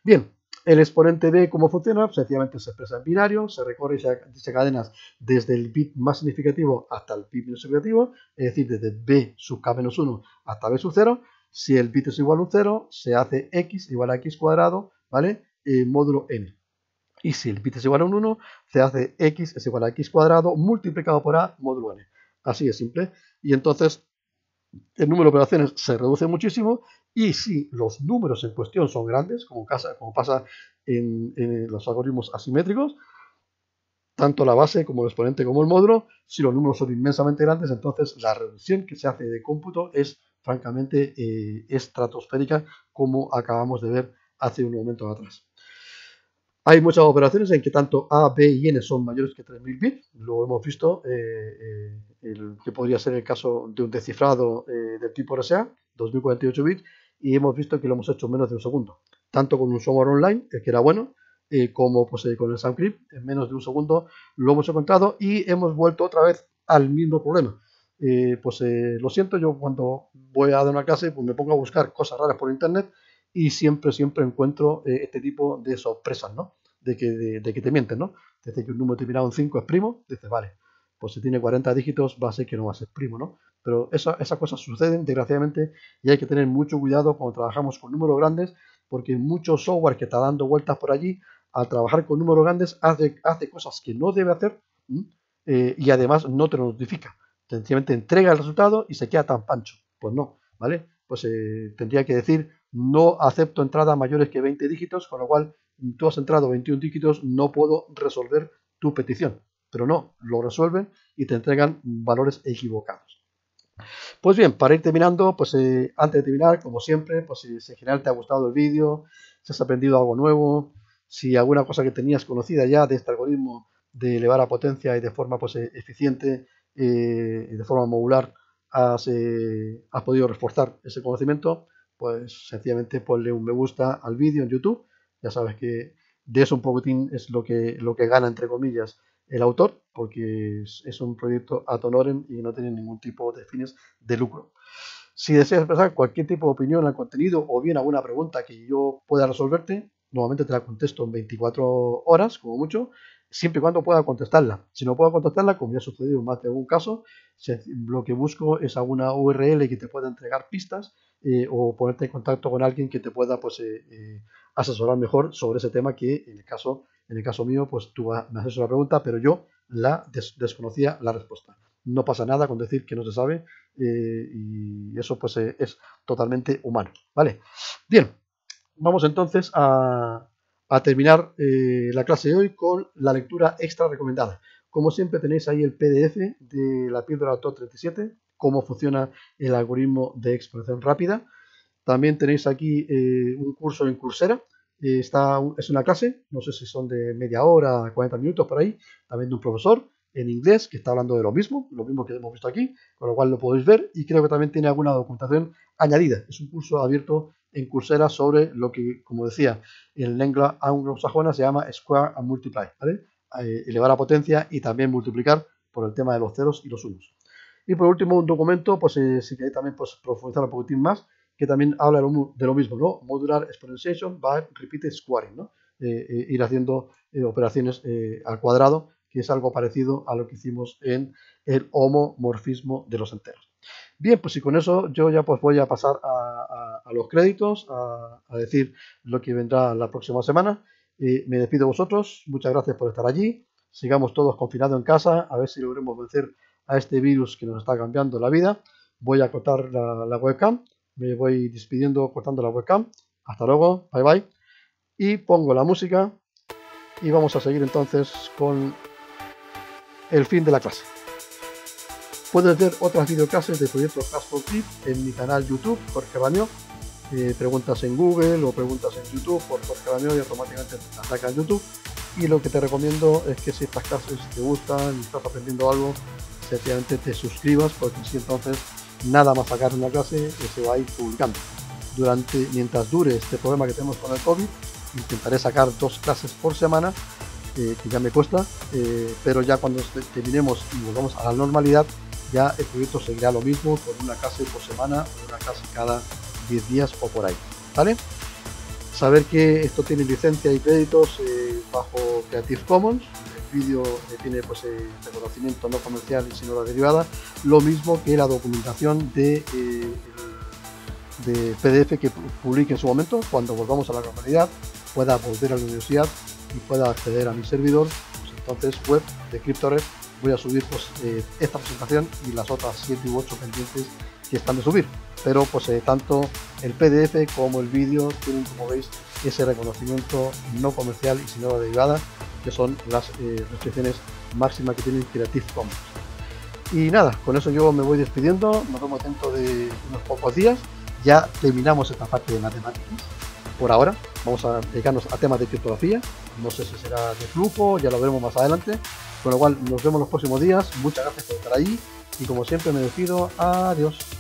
Bien, el exponente B, cómo funciona, sencillamente se expresa en binario, se recorre y se, cadenas desde el bit más significativo hasta el bit menos significativo, es decir, desde B sub K menos 1 hasta B sub 0. Si el bit es igual a un 0, se hace X igual a X cuadrado, ¿vale? Eh, módulo N. Y si el bit es igual a un 1, se hace X es igual a X cuadrado multiplicado por A módulo N. Así de simple. Y entonces el número de operaciones se reduce muchísimo y si los números en cuestión son grandes, como, casa, como pasa en, en, los algoritmos asimétricos, tanto la base como el exponente como el módulo, si los números son inmensamente grandes, entonces la reducción que se hace de cómputo es francamente eh, estratosférica, como acabamos de ver hace un momento atrás. Hay muchas operaciones en que tanto A, B y N son mayores que 3000 bits. Lo hemos visto, eh, eh, el, que podría ser el caso de un descifrado eh, del tipo RSA, 2048 bits, y hemos visto que lo hemos hecho en menos de un segundo. Tanto con un software online, el que era bueno, como pues, con el Soundcrypt en menos de un segundo lo hemos encontrado y hemos vuelto otra vez al mismo problema. pues lo siento, yo cuando voy a dar una clase, pues me pongo a buscar cosas raras por internet y siempre, siempre encuentro eh, este tipo de sorpresas, ¿no? De que, de, que te mienten, ¿no? Desde que un número terminado en 5 es primo, dices, vale, pues si tiene 40 dígitos va a ser que no va a ser primo, ¿no? Pero esas cosas suceden, desgraciadamente, y hay que tener mucho cuidado cuando trabajamos con números grandes, porque mucho software que está dando vueltas por allí, al trabajar con números grandes, hace, hace cosas que no debe hacer eh, y además no te lo notifica. Sencillamente entrega el resultado y se queda tan pancho. Pues no, ¿vale? pues eh, tendría que decir no acepto entradas mayores que 20 dígitos, con lo cual tú has entrado 21 dígitos, no puedo resolver tu petición. Pero no, lo resuelven y te entregan valores equivocados. Pues bien, para ir terminando, pues eh, antes de terminar, como siempre, pues eh, si en general te ha gustado el vídeo, si has aprendido algo nuevo, si alguna cosa que tenías conocida ya de este algoritmo de elevar a potencia y de forma pues, eficiente y de forma modular eh, has, podido reforzar ese conocimiento, pues sencillamente ponle un me gusta al vídeo en YouTube. Ya sabes que de eso un poquitín es lo que, lo que gana, entre comillas, el autor, porque es, un proyecto ad honorem y no tiene ningún tipo de fines de lucro. Si deseas expresar cualquier tipo de opinión al contenido o bien alguna pregunta que yo pueda resolverte, nuevamente te la contesto en 24 horas, como mucho, siempre y cuando pueda contestarla. Si no puedo contestarla, como ya ha sucedido en más de algún caso, lo que busco es alguna URL que te pueda entregar pistas eh, o ponerte en contacto con alguien que te pueda pues, eh, eh, asesorar mejor sobre ese tema que en el caso, en el caso mío, pues tú me haces una pregunta, pero yo la desconocía la respuesta. No pasa nada con decir que no se sabe y eso pues es totalmente humano. ¿Vale? Bien, vamos entonces a, a terminar eh, la clase de hoy con la lectura extra recomendada. Como siempre tenéis ahí el PDF de la píldora TOT 37, cómo funciona el algoritmo de expresión rápida. También tenéis aquí eh, un curso en Coursera, eh, Está, es una clase, no sé si son de media hora, 40 minutos por ahí, también de un profesor, en inglés, que está hablando de lo mismo, lo mismo que hemos visto aquí, con lo cual lo podéis ver y creo que también tiene alguna documentación añadida. Es un curso abierto en Coursera sobre lo que, como decía, en lengua anglosajona se llama Square and Multiply, ¿vale? Eh, elevar la potencia y también multiplicar por el tema de los ceros y los unos. Y por último, un documento, pues eh, si queréis también pues, profundizar un poquitín más, que también habla de lo mismo, ¿no? Modular exponentiation by repeat squaring, ¿no? Eh, ir haciendo operaciones al cuadrado que es algo parecido a lo que hicimos en el homomorfismo de los enteros. Bien, pues y con eso yo ya pues voy a pasar a, los créditos, a, decir lo que vendrá la próxima semana. y me despido vosotros, muchas gracias por estar allí. Sigamos todos confinados en casa, a ver si logremos vencer a este virus que nos está cambiando la vida. Voy a cortar la, la webcam, me voy despidiendo cortando la webcam. Hasta luego, bye bye. Y pongo la música y vamos a seguir entonces con el fin de la clase. Puedes ver otras videoclases de proyectos Class Tip Clip en mi canal YouTube, Jorge Baño. Eh, preguntas en Google o preguntas en YouTube por Jorge Baño y automáticamente te ataca en YouTube. Y lo que te recomiendo es que si estas clases te gustan y estás aprendiendo algo, sencillamente te suscribas porque si entonces nada más sacar una clase se va a ir publicando. Durante, mientras dure este problema que tenemos con el COVID, intentaré sacar dos clases por semana que ya me cuesta, eh, pero ya cuando terminemos y volvamos a la normalidad, ya el proyecto seguirá lo mismo con una clase por semana, una clase cada 10 días o por ahí. ¿Vale? Saber que esto tiene licencia y créditos eh, bajo Creative Commons. El vídeo eh, tiene pues, reconocimiento no comercial y sino la derivada. Lo mismo que la documentación de, de PDF que publique en su momento, cuando volvamos a la normalidad, pueda volver a la universidad y pueda acceder a mi servidor, pues entonces web de CryptoRef voy a subir pues, eh, esta presentación y las otras 7 u 8 pendientes que están de subir. Pero pues eh, tanto el PDF como el vídeo tienen, como veis, ese reconocimiento no comercial y sino derivada, que son las eh, restricciones máximas que tienen Creative Commons. Y nada, con eso yo me voy despidiendo, nos vemos dentro de unos pocos días, ya terminamos esta parte de matemáticas por ahora, vamos a dedicarnos a temas de criptografía. No sé si será de flujo, ya lo veremos más adelante. Con lo cual, nos vemos los próximos días. Muchas gracias por estar ahí. Y como siempre, me despido. Adiós.